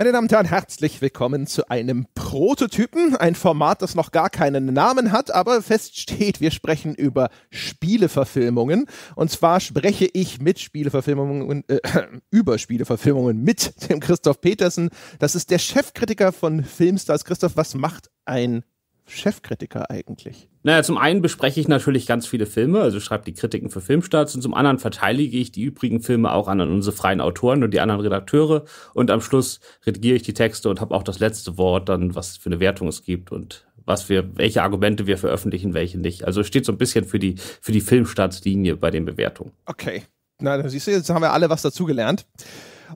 Meine Damen und Herren, herzlich willkommen zu einem Prototypen, ein Format, das noch gar keinen Namen hat, aber fest steht, wir sprechen über Spieleverfilmungen. Und zwar spreche ich mit Spieleverfilmungen, äh, über Spieleverfilmungen mit dem Christoph Petersen. Das ist der Chefkritiker von Filmstars. Christoph, was macht ein Chefkritiker eigentlich? Naja, zum einen bespreche ich natürlich ganz viele Filme, also schreibe die Kritiken für Filmstarts und zum anderen verteidige ich die übrigen Filme auch an unsere freien Autoren und die anderen Redakteure und am Schluss redigiere ich die Texte und habe auch das letzte Wort dann, was für eine Wertung es gibt und was wir, welche Argumente wir veröffentlichen, welche nicht. Also steht so ein bisschen für die, für die Filmstartslinie bei den Bewertungen. Okay. Na, siehst du, jetzt haben wir alle was dazugelernt.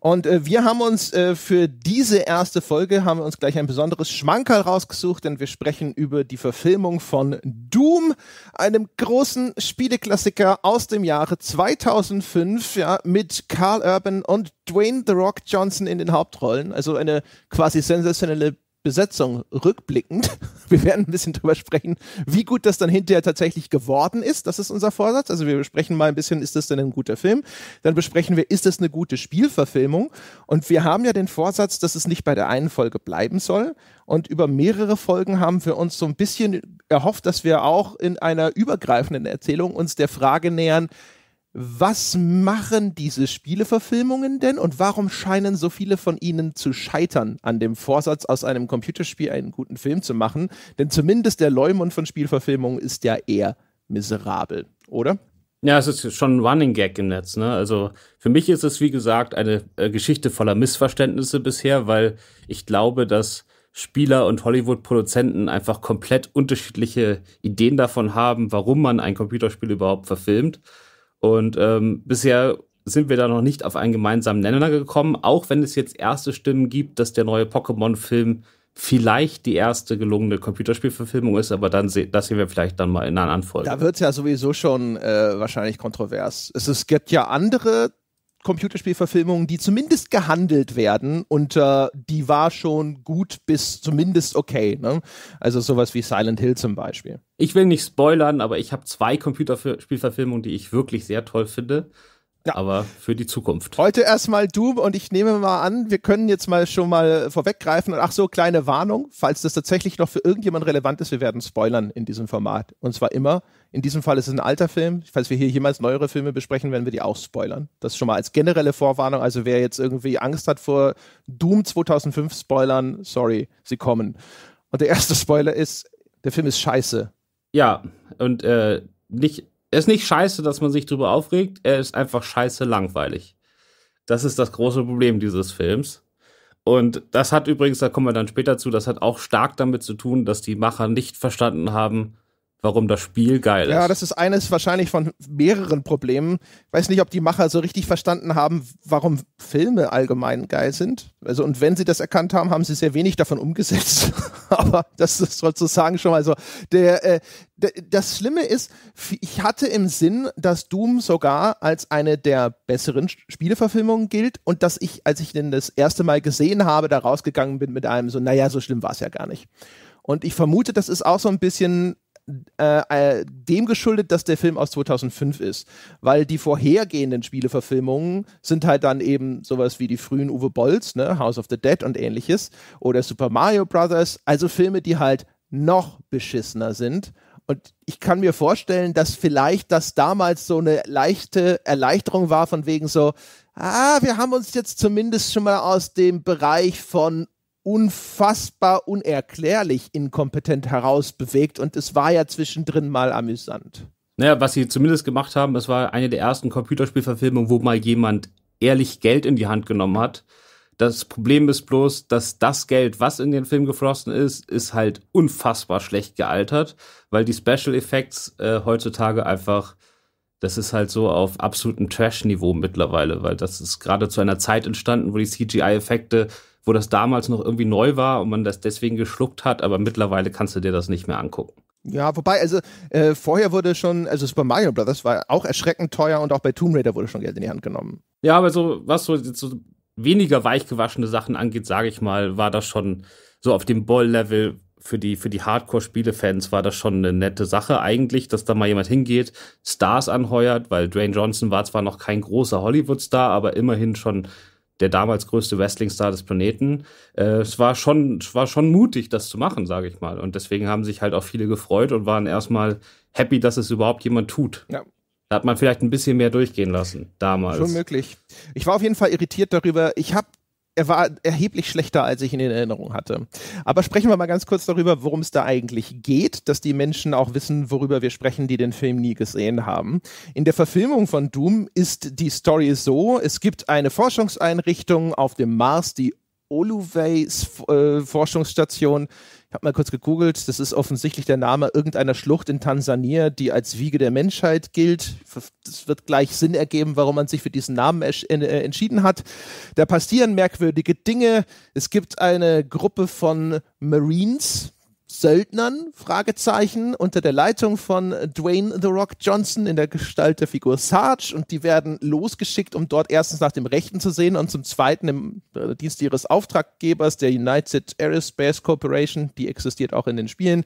Und äh, wir haben uns äh, für diese erste Folge haben wir uns gleich ein besonderes Schmankerl rausgesucht, denn wir sprechen über die Verfilmung von Doom, einem großen Spieleklassiker aus dem Jahre 2005, ja, mit Carl Urban und Dwayne The Rock Johnson in den Hauptrollen. Also eine quasi sensationelle Besetzung rückblickend, wir werden ein bisschen darüber sprechen, wie gut das dann hinterher tatsächlich geworden ist. Das ist unser Vorsatz. Also wir besprechen mal ein bisschen, ist das denn ein guter Film? Dann besprechen wir, ist das eine gute Spielverfilmung? Und wir haben ja den Vorsatz, dass es nicht bei der einen Folge bleiben soll. Und über mehrere Folgen haben wir uns so ein bisschen erhofft, dass wir auch in einer übergreifenden Erzählung uns der Frage nähern, was machen diese Spieleverfilmungen denn und warum scheinen so viele von ihnen zu scheitern an dem Vorsatz, aus einem Computerspiel einen guten Film zu machen? Denn zumindest der Leumund von Spielverfilmungen ist ja eher miserabel, oder? Ja, es ist schon ein Running Gag im Netz. Ne? Also für mich ist es, wie gesagt, eine äh, Geschichte voller Missverständnisse bisher, weil ich glaube, dass Spieler und Hollywood-Produzenten einfach komplett unterschiedliche Ideen davon haben, warum man ein Computerspiel überhaupt verfilmt. Und ähm, bisher sind wir da noch nicht auf einen gemeinsamen Nenner gekommen, auch wenn es jetzt erste Stimmen gibt, dass der neue Pokémon-Film vielleicht die erste gelungene Computerspielverfilmung ist, aber dann se das sehen wir vielleicht dann mal in einer Anfolge. Da wird es ja sowieso schon äh, wahrscheinlich kontrovers. Es, es gibt ja andere Computerspielverfilmungen, die zumindest gehandelt werden und äh, die war schon gut bis zumindest okay. Ne? Also sowas wie Silent Hill zum Beispiel. Ich will nicht spoilern, aber ich habe zwei Computerspielverfilmungen, die ich wirklich sehr toll finde. Ja. Aber für die Zukunft. Heute erstmal Doom und ich nehme mal an, wir können jetzt mal schon mal äh, vorweggreifen. Und ach so, kleine Warnung, falls das tatsächlich noch für irgendjemand relevant ist, wir werden spoilern in diesem Format. Und zwar immer. In diesem Fall ist es ein alter Film. Falls wir hier jemals neuere Filme besprechen, werden wir die auch spoilern. Das ist schon mal als generelle Vorwarnung. Also wer jetzt irgendwie Angst hat vor Doom 2005 Spoilern, sorry, sie kommen. Und der erste Spoiler ist, der Film ist scheiße. Ja, und äh, nicht er ist nicht scheiße, dass man sich drüber aufregt, er ist einfach scheiße langweilig. Das ist das große Problem dieses Films. Und das hat übrigens, da kommen wir dann später zu, das hat auch stark damit zu tun, dass die Macher nicht verstanden haben, warum das Spiel geil ist. Ja, das ist eines wahrscheinlich von mehreren Problemen. Ich weiß nicht, ob die Macher so richtig verstanden haben, warum Filme allgemein geil sind. Also, und wenn sie das erkannt haben, haben sie sehr wenig davon umgesetzt. Aber das ist sozusagen schon mal so. Der, äh, der, das Schlimme ist, ich hatte im Sinn, dass Doom sogar als eine der besseren Spieleverfilmungen gilt und dass ich, als ich den das erste Mal gesehen habe, da rausgegangen bin mit einem so, naja, so schlimm war es ja gar nicht. Und ich vermute, das ist auch so ein bisschen äh, äh, dem geschuldet, dass der Film aus 2005 ist. Weil die vorhergehenden Spieleverfilmungen sind halt dann eben sowas wie die frühen Uwe Bolls, ne? House of the Dead und ähnliches. Oder Super Mario Brothers. Also Filme, die halt noch beschissener sind. Und ich kann mir vorstellen, dass vielleicht das damals so eine leichte Erleichterung war, von wegen so, ah, wir haben uns jetzt zumindest schon mal aus dem Bereich von unfassbar unerklärlich inkompetent herausbewegt und es war ja zwischendrin mal amüsant. Naja, was sie zumindest gemacht haben, es war eine der ersten Computerspielverfilmungen, wo mal jemand ehrlich Geld in die Hand genommen hat. Das Problem ist bloß, dass das Geld, was in den Film geflossen ist, ist halt unfassbar schlecht gealtert, weil die Special Effects äh, heutzutage einfach, das ist halt so auf absolutem Trash-Niveau mittlerweile, weil das ist gerade zu einer Zeit entstanden, wo die CGI-Effekte wo das damals noch irgendwie neu war und man das deswegen geschluckt hat, aber mittlerweile kannst du dir das nicht mehr angucken. Ja, wobei, also äh, vorher wurde schon, also Super Mario Brothers war auch erschreckend teuer und auch bei Tomb Raider wurde schon Geld in die Hand genommen. Ja, aber so, was so, so weniger weichgewaschene Sachen angeht, sage ich mal, war das schon so auf dem Ball-Level für die, für die Hardcore-Spiele-Fans war das schon eine nette Sache eigentlich, dass da mal jemand hingeht, Stars anheuert, weil Dwayne Johnson war zwar noch kein großer Hollywood-Star, aber immerhin schon der damals größte Wrestling-Star des Planeten. Äh, es war schon, war schon mutig, das zu machen, sage ich mal. Und deswegen haben sich halt auch viele gefreut und waren erstmal happy, dass es überhaupt jemand tut. Ja. Da hat man vielleicht ein bisschen mehr durchgehen lassen damals. Schon möglich. Ich war auf jeden Fall irritiert darüber. Ich habe er war erheblich schlechter, als ich ihn in Erinnerung hatte. Aber sprechen wir mal ganz kurz darüber, worum es da eigentlich geht, dass die Menschen auch wissen, worüber wir sprechen, die den Film nie gesehen haben. In der Verfilmung von Doom ist die Story so, es gibt eine Forschungseinrichtung auf dem Mars, die Oluways äh, Forschungsstation, habe mal kurz gegoogelt, das ist offensichtlich der Name irgendeiner Schlucht in Tansania, die als Wiege der Menschheit gilt. Das wird gleich Sinn ergeben, warum man sich für diesen Namen äh, äh, entschieden hat. Da passieren merkwürdige Dinge. Es gibt eine Gruppe von Marines, Söldnern, Fragezeichen, unter der Leitung von Dwayne The Rock Johnson in der Gestalt der Figur Sarge und die werden losgeschickt, um dort erstens nach dem Rechten zu sehen und zum Zweiten im äh, Dienst ihres Auftraggebers, der United Aerospace Corporation, die existiert auch in den Spielen,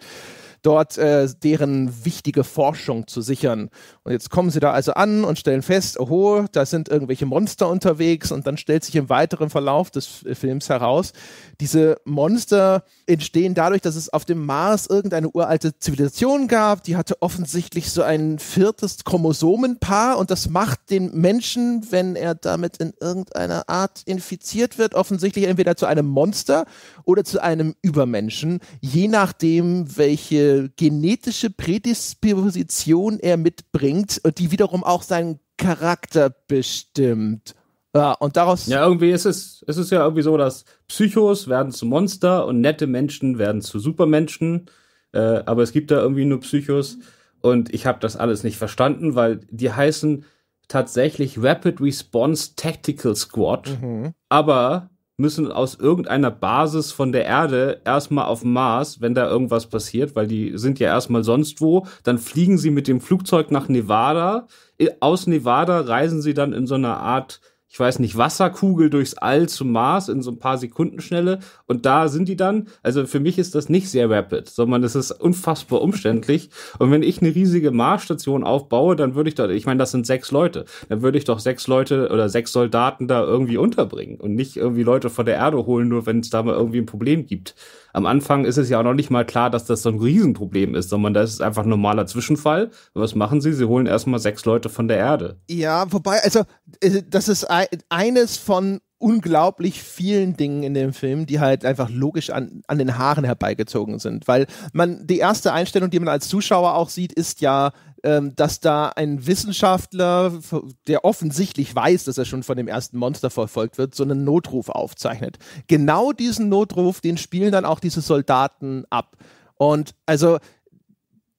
dort äh, deren wichtige Forschung zu sichern. Und jetzt kommen sie da also an und stellen fest, oho, da sind irgendwelche Monster unterwegs und dann stellt sich im weiteren Verlauf des Films heraus, diese Monster entstehen dadurch, dass es auf dem Mars irgendeine uralte Zivilisation gab, die hatte offensichtlich so ein viertes Chromosomenpaar und das macht den Menschen, wenn er damit in irgendeiner Art infiziert wird, offensichtlich entweder zu einem Monster oder zu einem Übermenschen, je nachdem, welche äh, genetische Prädisposition er mitbringt, äh, die wiederum auch seinen Charakter bestimmt. Ja, und daraus. Ja, irgendwie ist es, ist es ja irgendwie so, dass Psychos werden zu Monster und nette Menschen werden zu Supermenschen. Äh, aber es gibt da irgendwie nur Psychos. Und ich habe das alles nicht verstanden, weil die heißen tatsächlich Rapid Response Tactical Squad. Mhm. Aber müssen aus irgendeiner Basis von der Erde erstmal auf Mars, wenn da irgendwas passiert, weil die sind ja erstmal sonst wo, dann fliegen sie mit dem Flugzeug nach Nevada. Äh, aus Nevada reisen sie dann in so einer Art ich weiß nicht, Wasserkugel durchs All zum Mars in so ein paar Sekundenschnelle und da sind die dann. Also für mich ist das nicht sehr rapid, sondern es ist unfassbar umständlich. Und wenn ich eine riesige Marsstation aufbaue, dann würde ich da, ich meine, das sind sechs Leute, dann würde ich doch sechs Leute oder sechs Soldaten da irgendwie unterbringen und nicht irgendwie Leute von der Erde holen, nur wenn es da mal irgendwie ein Problem gibt am Anfang ist es ja auch noch nicht mal klar, dass das so ein Riesenproblem ist, sondern das ist einfach ein normaler Zwischenfall. Was machen sie? Sie holen erstmal sechs Leute von der Erde. Ja, wobei, also äh, das ist eines von unglaublich vielen Dingen in dem Film, die halt einfach logisch an, an den Haaren herbeigezogen sind. Weil man, die erste Einstellung, die man als Zuschauer auch sieht, ist ja, ähm, dass da ein Wissenschaftler, der offensichtlich weiß, dass er schon von dem ersten Monster verfolgt wird, so einen Notruf aufzeichnet. Genau diesen Notruf, den spielen dann auch diese Soldaten ab. Und also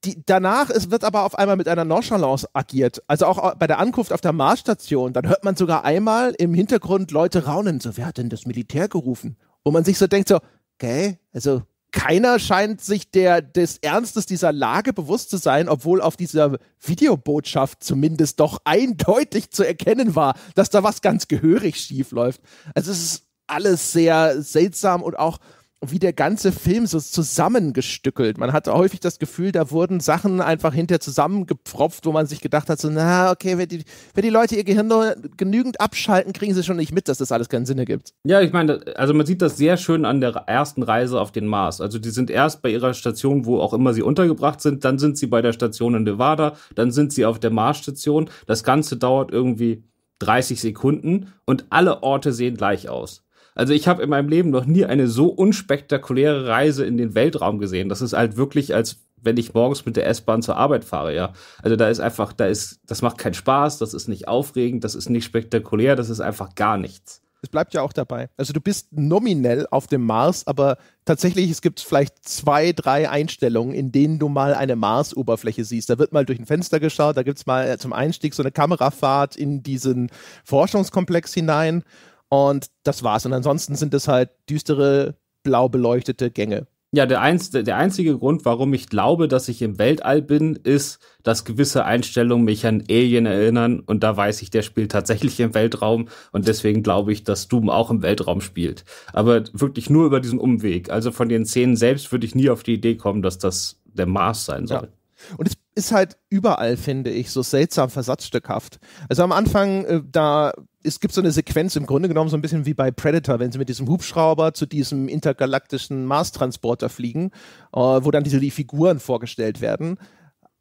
die, danach ist, wird aber auf einmal mit einer Nonchalance agiert. Also auch äh, bei der Ankunft auf der Marsstation, dann hört man sogar einmal im Hintergrund Leute raunen, so, wer hat denn das Militär gerufen? Wo man sich so denkt, so, okay, also keiner scheint sich der, des Ernstes dieser Lage bewusst zu sein, obwohl auf dieser Videobotschaft zumindest doch eindeutig zu erkennen war, dass da was ganz gehörig schief läuft. Also es ist alles sehr seltsam und auch wie der ganze Film so zusammengestückelt. Man hatte häufig das Gefühl, da wurden Sachen einfach hinter zusammengepfropft, wo man sich gedacht hat, so, na, okay, wenn die, wenn die Leute ihr Gehirn nur genügend abschalten, kriegen sie schon nicht mit, dass das alles keinen Sinn ergibt. Ja, ich meine, also man sieht das sehr schön an der ersten Reise auf den Mars. Also die sind erst bei ihrer Station, wo auch immer sie untergebracht sind, dann sind sie bei der Station in Nevada, dann sind sie auf der Marsstation. Das Ganze dauert irgendwie 30 Sekunden und alle Orte sehen gleich aus. Also ich habe in meinem Leben noch nie eine so unspektakuläre Reise in den Weltraum gesehen. Das ist halt wirklich, als wenn ich morgens mit der S-Bahn zur Arbeit fahre, ja. Also da ist einfach, da ist, das macht keinen Spaß, das ist nicht aufregend, das ist nicht spektakulär, das ist einfach gar nichts. Es bleibt ja auch dabei. Also du bist nominell auf dem Mars, aber tatsächlich, es gibt vielleicht zwei, drei Einstellungen, in denen du mal eine Mars-Oberfläche siehst. Da wird mal durch ein Fenster geschaut, da gibt es mal zum Einstieg so eine Kamerafahrt in diesen Forschungskomplex hinein und das war's. Und ansonsten sind es halt düstere, blau beleuchtete Gänge. Ja, der, einz der einzige Grund, warum ich glaube, dass ich im Weltall bin, ist, dass gewisse Einstellungen mich an Alien erinnern und da weiß ich, der spielt tatsächlich im Weltraum und deswegen glaube ich, dass Doom auch im Weltraum spielt. Aber wirklich nur über diesen Umweg. Also von den Szenen selbst würde ich nie auf die Idee kommen, dass das der Mars sein soll. Ja. Und es ist halt überall, finde ich, so seltsam versatzstückhaft. Also am Anfang, äh, da es gibt so eine Sequenz im Grunde genommen so ein bisschen wie bei Predator, wenn sie mit diesem Hubschrauber zu diesem intergalaktischen Mars-Transporter fliegen, äh, wo dann diese die Figuren vorgestellt werden.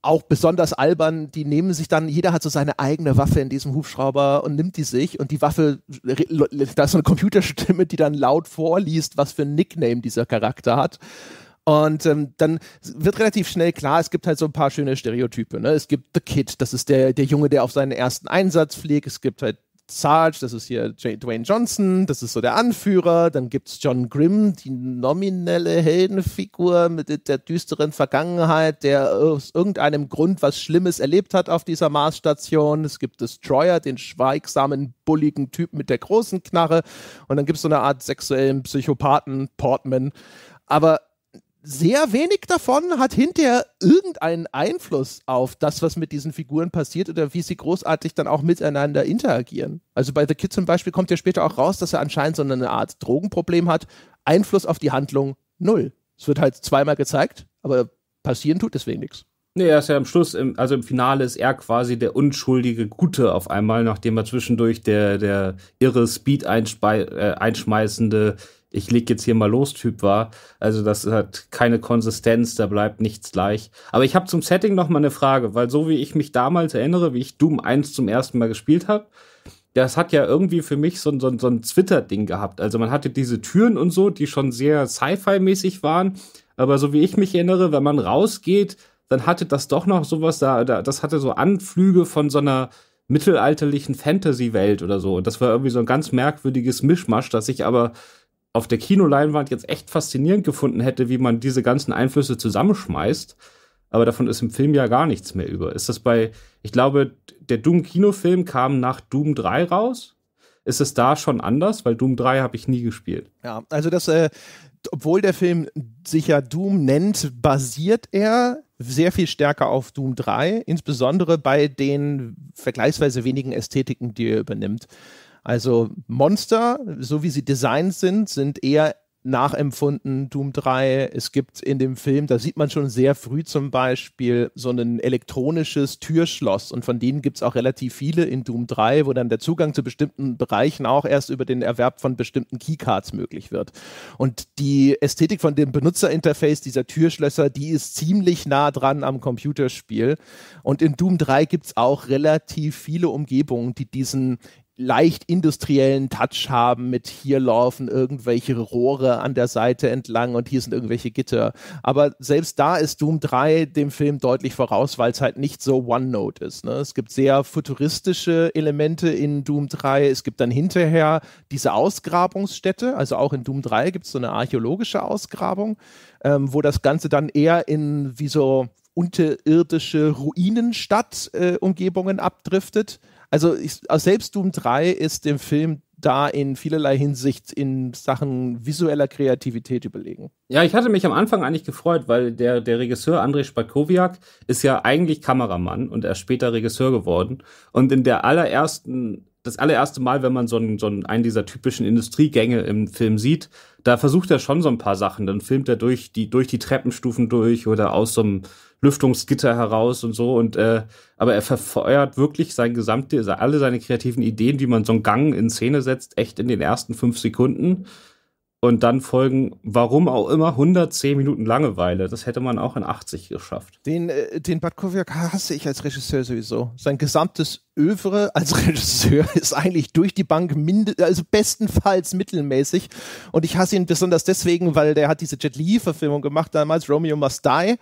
Auch besonders albern, die nehmen sich dann, jeder hat so seine eigene Waffe in diesem Hubschrauber und nimmt die sich und die Waffe, da ist so eine Computerstimme, die dann laut vorliest, was für ein Nickname dieser Charakter hat. Und ähm, dann wird relativ schnell klar, es gibt halt so ein paar schöne Stereotype. Ne? Es gibt The Kid, das ist der, der Junge, der auf seinen ersten Einsatz fliegt. Es gibt halt Sarge, das ist hier J Dwayne Johnson, das ist so der Anführer. Dann gibt es John Grimm, die nominelle Heldenfigur mit der düsteren Vergangenheit, der aus irgendeinem Grund was Schlimmes erlebt hat auf dieser Marsstation. Es gibt Destroyer, den schweigsamen, bulligen Typ mit der großen Knarre. Und dann gibt es so eine Art sexuellen Psychopathen, Portman. Aber sehr wenig davon hat hinterher irgendeinen Einfluss auf das, was mit diesen Figuren passiert oder wie sie großartig dann auch miteinander interagieren. Also bei The Kid zum Beispiel kommt ja später auch raus, dass er anscheinend so eine Art Drogenproblem hat. Einfluss auf die Handlung null. Es wird halt zweimal gezeigt, aber passieren tut deswegen nichts. Nee, er ist ja am Schluss, im, also im Finale ist er quasi der unschuldige Gute auf einmal, nachdem er zwischendurch der, der irre Speed äh, einschmeißende ich leg jetzt hier mal los Typ war. Also das hat keine Konsistenz, da bleibt nichts gleich. Aber ich habe zum Setting noch mal eine Frage, weil so wie ich mich damals erinnere, wie ich Doom 1 zum ersten Mal gespielt habe, das hat ja irgendwie für mich so, so, so ein Twitter-Ding gehabt. Also man hatte diese Türen und so, die schon sehr Sci-Fi-mäßig waren. Aber so wie ich mich erinnere, wenn man rausgeht, dann hatte das doch noch sowas da, das hatte so Anflüge von so einer mittelalterlichen Fantasy-Welt oder so. Und das war irgendwie so ein ganz merkwürdiges Mischmasch, das ich aber auf der Kinoleinwand jetzt echt faszinierend gefunden hätte, wie man diese ganzen Einflüsse zusammenschmeißt. Aber davon ist im Film ja gar nichts mehr über. Ist das bei, ich glaube, der Doom-Kinofilm kam nach Doom 3 raus? Ist es da schon anders? Weil Doom 3 habe ich nie gespielt. Ja, also das, äh, obwohl der Film sich ja Doom nennt, basiert er sehr viel stärker auf Doom 3, insbesondere bei den vergleichsweise wenigen Ästhetiken, die er übernimmt. Also Monster, so wie sie designt sind, sind eher nachempfunden, Doom 3. Es gibt in dem Film, da sieht man schon sehr früh zum Beispiel so ein elektronisches Türschloss und von denen gibt es auch relativ viele in Doom 3, wo dann der Zugang zu bestimmten Bereichen auch erst über den Erwerb von bestimmten Keycards möglich wird. Und die Ästhetik von dem Benutzerinterface dieser Türschlösser, die ist ziemlich nah dran am Computerspiel. Und in Doom 3 gibt es auch relativ viele Umgebungen, die diesen leicht industriellen Touch haben mit hier laufen irgendwelche Rohre an der Seite entlang und hier sind irgendwelche Gitter. Aber selbst da ist Doom 3 dem Film deutlich voraus, weil es halt nicht so One-Note ist. Ne? Es gibt sehr futuristische Elemente in Doom 3. Es gibt dann hinterher diese Ausgrabungsstätte. Also auch in Doom 3 gibt es so eine archäologische Ausgrabung, ähm, wo das Ganze dann eher in wie so unterirdische Ruinenstadt-Umgebungen äh, abdriftet also ich, selbst Doom 3 ist dem Film da in vielerlei Hinsicht in Sachen visueller Kreativität überlegen. Ja, ich hatte mich am Anfang eigentlich gefreut, weil der, der Regisseur André Spakowiak ist ja eigentlich Kameramann und er ist später Regisseur geworden. Und in der allerersten das allererste Mal, wenn man so einen, so einen dieser typischen Industriegänge im Film sieht, da versucht er schon so ein paar Sachen. Dann filmt er durch die, durch die Treppenstufen durch oder aus so einem Lüftungsgitter heraus und so. Und äh, aber er verfeuert wirklich sein gesamte, alle seine kreativen Ideen, wie man so einen Gang in Szene setzt, echt in den ersten fünf Sekunden. Und dann folgen, warum auch immer, 110 Minuten Langeweile. Das hätte man auch in 80 geschafft. Den, äh, den Badkowiak hasse ich als Regisseur sowieso. Sein gesamtes Övre als Regisseur ist eigentlich durch die Bank minde, also bestenfalls mittelmäßig. Und ich hasse ihn besonders deswegen, weil der hat diese Jet Li-Verfilmung gemacht, damals Romeo Must Die.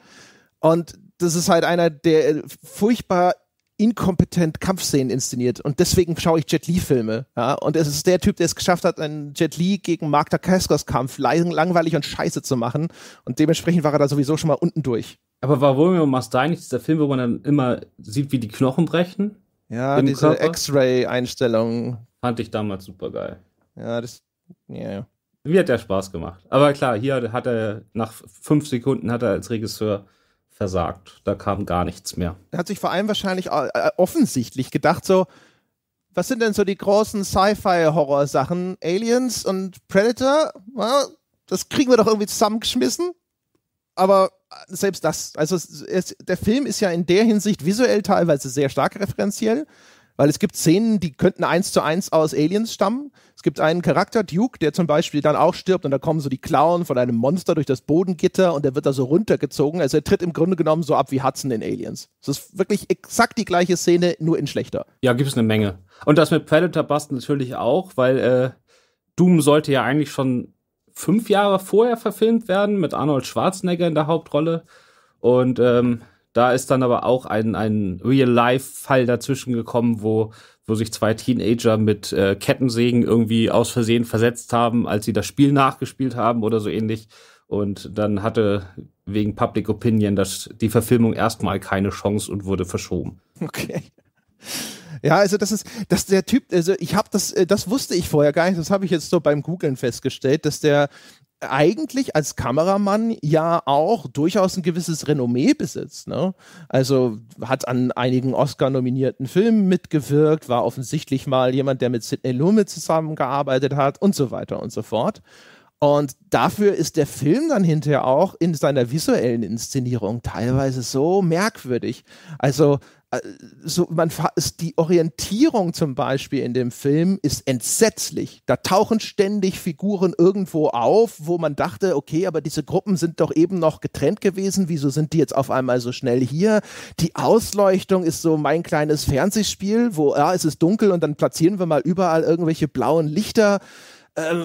Und das ist halt einer, der äh, furchtbar inkompetent Kampfszenen inszeniert und deswegen schaue ich Jet Li Filme. Ja? Und es ist der Typ, der es geschafft hat, einen Jet Li gegen Mark Dacascos Kampf lang langweilig und scheiße zu machen und dementsprechend war er da sowieso schon mal unten durch. Aber war Romeo Must Die nicht dieser Film, wo man dann immer sieht, wie die Knochen brechen? Ja, diese X-Ray-Einstellung. Fand ich damals super geil. Ja, das. Ja, Mir hat der Spaß gemacht. Aber klar, hier hat er nach fünf Sekunden hat er als Regisseur versagt. Da kam gar nichts mehr. Er hat sich vor allem wahrscheinlich äh, äh, offensichtlich gedacht, so, was sind denn so die großen Sci-Fi-Horror-Sachen? Aliens und Predator? das kriegen wir doch irgendwie zusammengeschmissen. Aber äh, selbst das, also es, der Film ist ja in der Hinsicht visuell teilweise sehr stark referenziell, weil es gibt Szenen, die könnten eins zu eins aus Aliens stammen. Es gibt einen Charakter, Duke, der zum Beispiel dann auch stirbt und da kommen so die Klauen von einem Monster durch das Bodengitter und der wird da so runtergezogen. Also er tritt im Grunde genommen so ab wie Hudson in Aliens. Es ist wirklich exakt die gleiche Szene, nur in schlechter. Ja, gibt es eine Menge. Und das mit Predator Bust natürlich auch, weil äh, Doom sollte ja eigentlich schon fünf Jahre vorher verfilmt werden mit Arnold Schwarzenegger in der Hauptrolle. Und ähm, da ist dann aber auch ein, ein Real-Life-Fall dazwischen gekommen, wo, wo sich zwei Teenager mit äh, Kettensägen irgendwie aus Versehen versetzt haben, als sie das Spiel nachgespielt haben oder so ähnlich. Und dann hatte wegen Public Opinion das, die Verfilmung erstmal keine Chance und wurde verschoben. Okay. Ja, also das ist, dass der Typ, also ich habe das, äh, das wusste ich vorher gar nicht, das habe ich jetzt so beim Googlen festgestellt, dass der eigentlich als Kameramann ja auch durchaus ein gewisses Renommee besitzt. Ne? Also hat an einigen Oscar-nominierten Filmen mitgewirkt, war offensichtlich mal jemand, der mit Sidney Lumet zusammengearbeitet hat und so weiter und so fort. Und dafür ist der Film dann hinterher auch in seiner visuellen Inszenierung teilweise so merkwürdig. Also äh, so, man, die Orientierung zum Beispiel in dem Film ist entsetzlich. Da tauchen ständig Figuren irgendwo auf, wo man dachte, okay, aber diese Gruppen sind doch eben noch getrennt gewesen. Wieso sind die jetzt auf einmal so schnell hier? Die Ausleuchtung ist so mein kleines Fernsehspiel, wo ja, es ist dunkel und dann platzieren wir mal überall irgendwelche blauen Lichter. Ähm,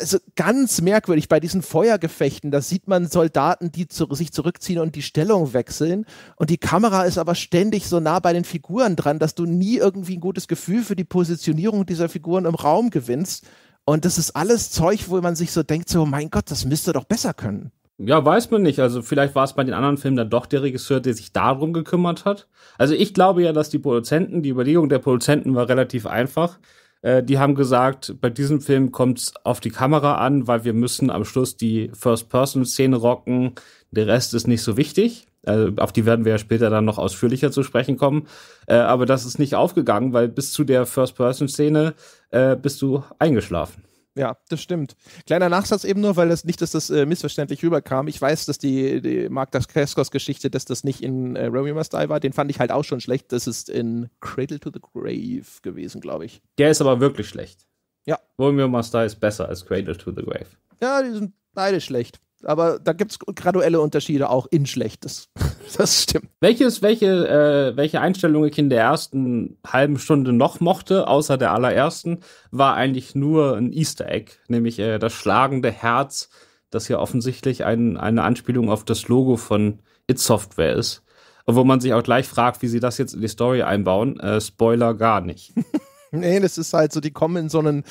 also ganz merkwürdig bei diesen Feuergefechten, da sieht man Soldaten, die zu, sich zurückziehen und die Stellung wechseln und die Kamera ist aber ständig so nah bei den Figuren dran, dass du nie irgendwie ein gutes Gefühl für die Positionierung dieser Figuren im Raum gewinnst und das ist alles Zeug, wo man sich so denkt, so mein Gott, das müsste doch besser können. Ja, weiß man nicht. Also vielleicht war es bei den anderen Filmen dann doch der Regisseur, der sich darum gekümmert hat. Also ich glaube ja, dass die Produzenten, die Überlegung der Produzenten war relativ einfach. Äh, die haben gesagt, bei diesem Film kommt es auf die Kamera an, weil wir müssen am Schluss die First-Person-Szene rocken. Der Rest ist nicht so wichtig. Also auf die werden wir ja später dann noch ausführlicher zu sprechen kommen. Äh, aber das ist nicht aufgegangen, weil bis zu der First-Person-Szene äh, bist du eingeschlafen. Ja, das stimmt. Kleiner Nachsatz eben nur, weil das nicht, dass das äh, missverständlich rüberkam. Ich weiß, dass die, die Mark Kreskos Geschichte, dass das nicht in äh, Romeo Must Die war, den fand ich halt auch schon schlecht. Das ist in Cradle to the Grave gewesen, glaube ich. Der ist aber wirklich schlecht. Ja. Romeo Must Die ist besser als Cradle to the Grave. Ja, die sind beide schlecht aber da gibt es graduelle Unterschiede auch in Schlechtes. Das, stimmt. Welches, welche, äh, welche Einstellung ich in der ersten halben Stunde noch mochte, außer der allerersten, war eigentlich nur ein Easter Egg, nämlich äh, das schlagende Herz, das ja offensichtlich ein, eine Anspielung auf das Logo von It Software ist. Wo man sich auch gleich fragt, wie sie das jetzt in die Story einbauen. Äh, Spoiler gar nicht. nee, das ist halt so, die kommen in so einen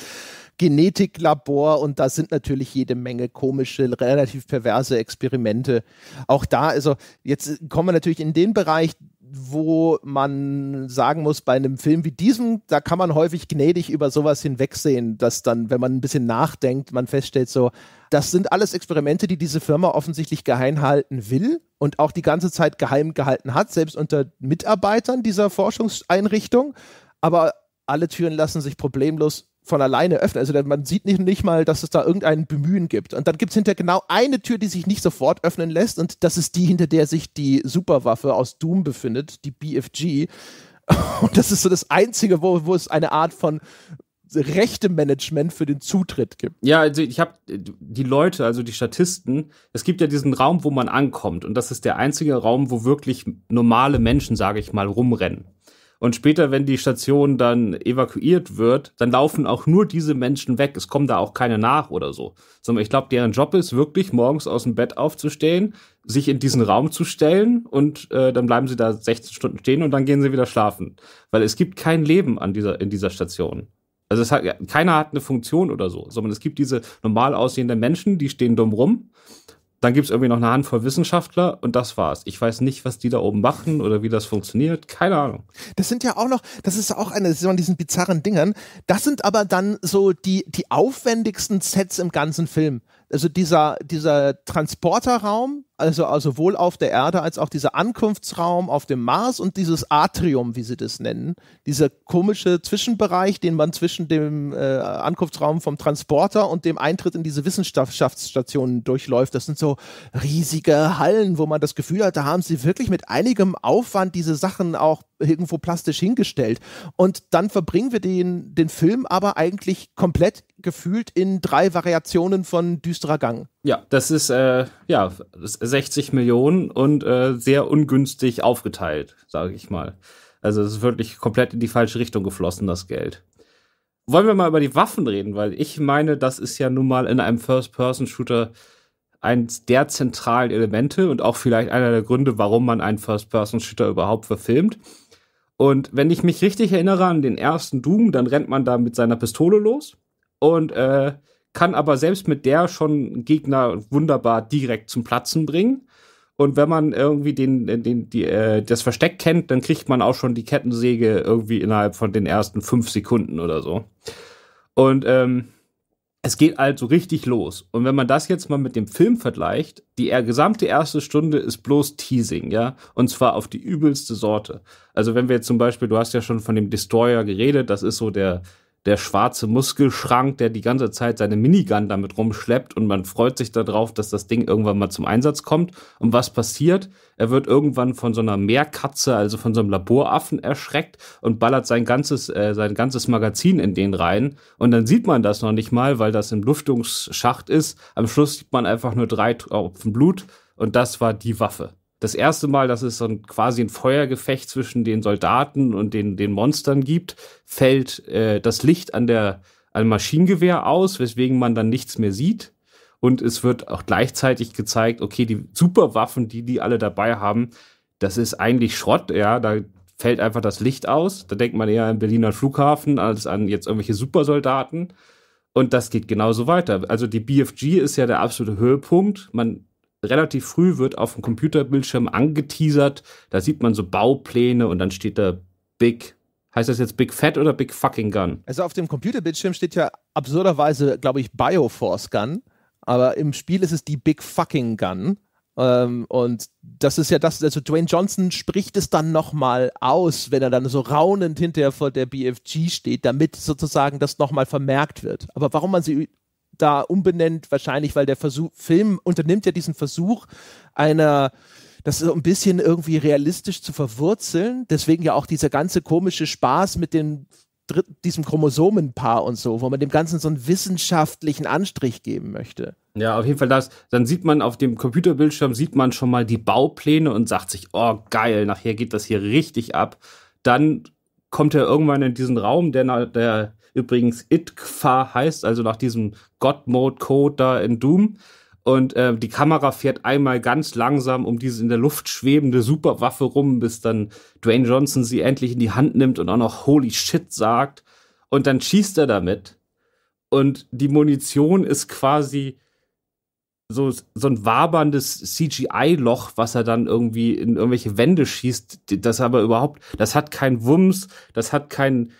Genetiklabor und da sind natürlich jede Menge komische, relativ perverse Experimente. Auch da, also jetzt kommen wir natürlich in den Bereich, wo man sagen muss, bei einem Film wie diesem, da kann man häufig gnädig über sowas hinwegsehen, dass dann, wenn man ein bisschen nachdenkt, man feststellt so, das sind alles Experimente, die diese Firma offensichtlich geheim halten will und auch die ganze Zeit geheim gehalten hat, selbst unter Mitarbeitern dieser Forschungseinrichtung. Aber alle Türen lassen sich problemlos von alleine öffnen. Also man sieht nicht, nicht mal, dass es da irgendein Bemühen gibt. Und dann gibt es hinter genau eine Tür, die sich nicht sofort öffnen lässt. Und das ist die, hinter der sich die Superwaffe aus Doom befindet, die BFG. Und das ist so das Einzige, wo, wo es eine Art von Rechte-Management für den Zutritt gibt. Ja, also ich habe die Leute, also die Statisten, es gibt ja diesen Raum, wo man ankommt. Und das ist der einzige Raum, wo wirklich normale Menschen, sage ich mal, rumrennen. Und später, wenn die Station dann evakuiert wird, dann laufen auch nur diese Menschen weg. Es kommen da auch keine nach oder so. Sondern ich glaube, deren Job ist wirklich, morgens aus dem Bett aufzustehen, sich in diesen Raum zu stellen und äh, dann bleiben sie da 16 Stunden stehen und dann gehen sie wieder schlafen. Weil es gibt kein Leben an dieser, in dieser Station. Also es hat, keiner hat eine Funktion oder so, sondern es gibt diese normal aussehenden Menschen, die stehen dumm rum dann gibt es irgendwie noch eine Handvoll Wissenschaftler und das war's. Ich weiß nicht, was die da oben machen oder wie das funktioniert. Keine Ahnung. Das sind ja auch noch, das ist auch eine von diesen bizarren Dingern. Das sind aber dann so die, die aufwendigsten Sets im ganzen Film. Also dieser, dieser Transporterraum, also, also sowohl auf der Erde als auch dieser Ankunftsraum auf dem Mars und dieses Atrium, wie sie das nennen, dieser komische Zwischenbereich, den man zwischen dem äh, Ankunftsraum vom Transporter und dem Eintritt in diese Wissenschaftsstationen durchläuft. Das sind so riesige Hallen, wo man das Gefühl hat, da haben sie wirklich mit einigem Aufwand diese Sachen auch irgendwo plastisch hingestellt. Und dann verbringen wir den, den Film aber eigentlich komplett gefühlt in drei Variationen von düsterer Gang. Ja, das ist äh, ja 60 Millionen und äh, sehr ungünstig aufgeteilt, sage ich mal. Also es ist wirklich komplett in die falsche Richtung geflossen, das Geld. Wollen wir mal über die Waffen reden, weil ich meine, das ist ja nun mal in einem First-Person-Shooter eines der zentralen Elemente und auch vielleicht einer der Gründe, warum man einen First-Person-Shooter überhaupt verfilmt. Und wenn ich mich richtig erinnere an den ersten Doom, dann rennt man da mit seiner Pistole los und äh, kann aber selbst mit der schon Gegner wunderbar direkt zum Platzen bringen. Und wenn man irgendwie den, den, die, äh, das Versteck kennt, dann kriegt man auch schon die Kettensäge irgendwie innerhalb von den ersten fünf Sekunden oder so. Und ähm, es geht also richtig los. Und wenn man das jetzt mal mit dem Film vergleicht, die gesamte erste Stunde ist bloß Teasing, ja. Und zwar auf die übelste Sorte. Also wenn wir jetzt zum Beispiel, du hast ja schon von dem Destroyer geredet, das ist so der, der schwarze Muskelschrank, der die ganze Zeit seine Minigun damit rumschleppt und man freut sich darauf, dass das Ding irgendwann mal zum Einsatz kommt. Und was passiert? Er wird irgendwann von so einer Meerkatze, also von so einem Laboraffen erschreckt und ballert sein ganzes, äh, sein ganzes Magazin in den rein. Und dann sieht man das noch nicht mal, weil das im Lüftungsschacht ist. Am Schluss sieht man einfach nur drei Tropfen Blut und das war die Waffe das erste Mal, dass es so ein, quasi ein Feuergefecht zwischen den Soldaten und den, den Monstern gibt, fällt äh, das Licht an der an Maschinengewehr aus, weswegen man dann nichts mehr sieht. Und es wird auch gleichzeitig gezeigt, okay, die Superwaffen, die die alle dabei haben, das ist eigentlich Schrott, ja, da fällt einfach das Licht aus. Da denkt man eher an Berliner Flughafen als an jetzt irgendwelche Supersoldaten. Und das geht genauso weiter. Also die BFG ist ja der absolute Höhepunkt. Man relativ früh wird auf dem Computerbildschirm angeteasert. Da sieht man so Baupläne und dann steht da Big. Heißt das jetzt Big Fat oder Big Fucking Gun? Also auf dem Computerbildschirm steht ja absurderweise, glaube ich, Bioforce Gun. Aber im Spiel ist es die Big Fucking Gun. Ähm, und das ist ja das, also Dwayne Johnson spricht es dann nochmal aus, wenn er dann so raunend hinterher vor der BFG steht, damit sozusagen das nochmal vermerkt wird. Aber warum man sie da umbenennt, wahrscheinlich, weil der Versuch, Film unternimmt ja diesen Versuch einer das so ein bisschen irgendwie realistisch zu verwurzeln. Deswegen ja auch dieser ganze komische Spaß mit dem diesem Chromosomenpaar und so, wo man dem Ganzen so einen wissenschaftlichen Anstrich geben möchte. Ja, auf jeden Fall das. Dann sieht man auf dem Computerbildschirm, sieht man schon mal die Baupläne und sagt sich, oh geil, nachher geht das hier richtig ab. Dann kommt er irgendwann in diesen Raum, der, der übrigens Itkfa heißt, also nach diesem God-Mode-Code da in Doom. Und äh, die Kamera fährt einmal ganz langsam um diese in der Luft schwebende Superwaffe rum, bis dann Dwayne Johnson sie endlich in die Hand nimmt und auch noch Holy Shit sagt. Und dann schießt er damit. Und die Munition ist quasi so, so ein waberndes CGI-Loch, was er dann irgendwie in irgendwelche Wände schießt, das aber überhaupt, das hat keinen Wumms, das hat keinen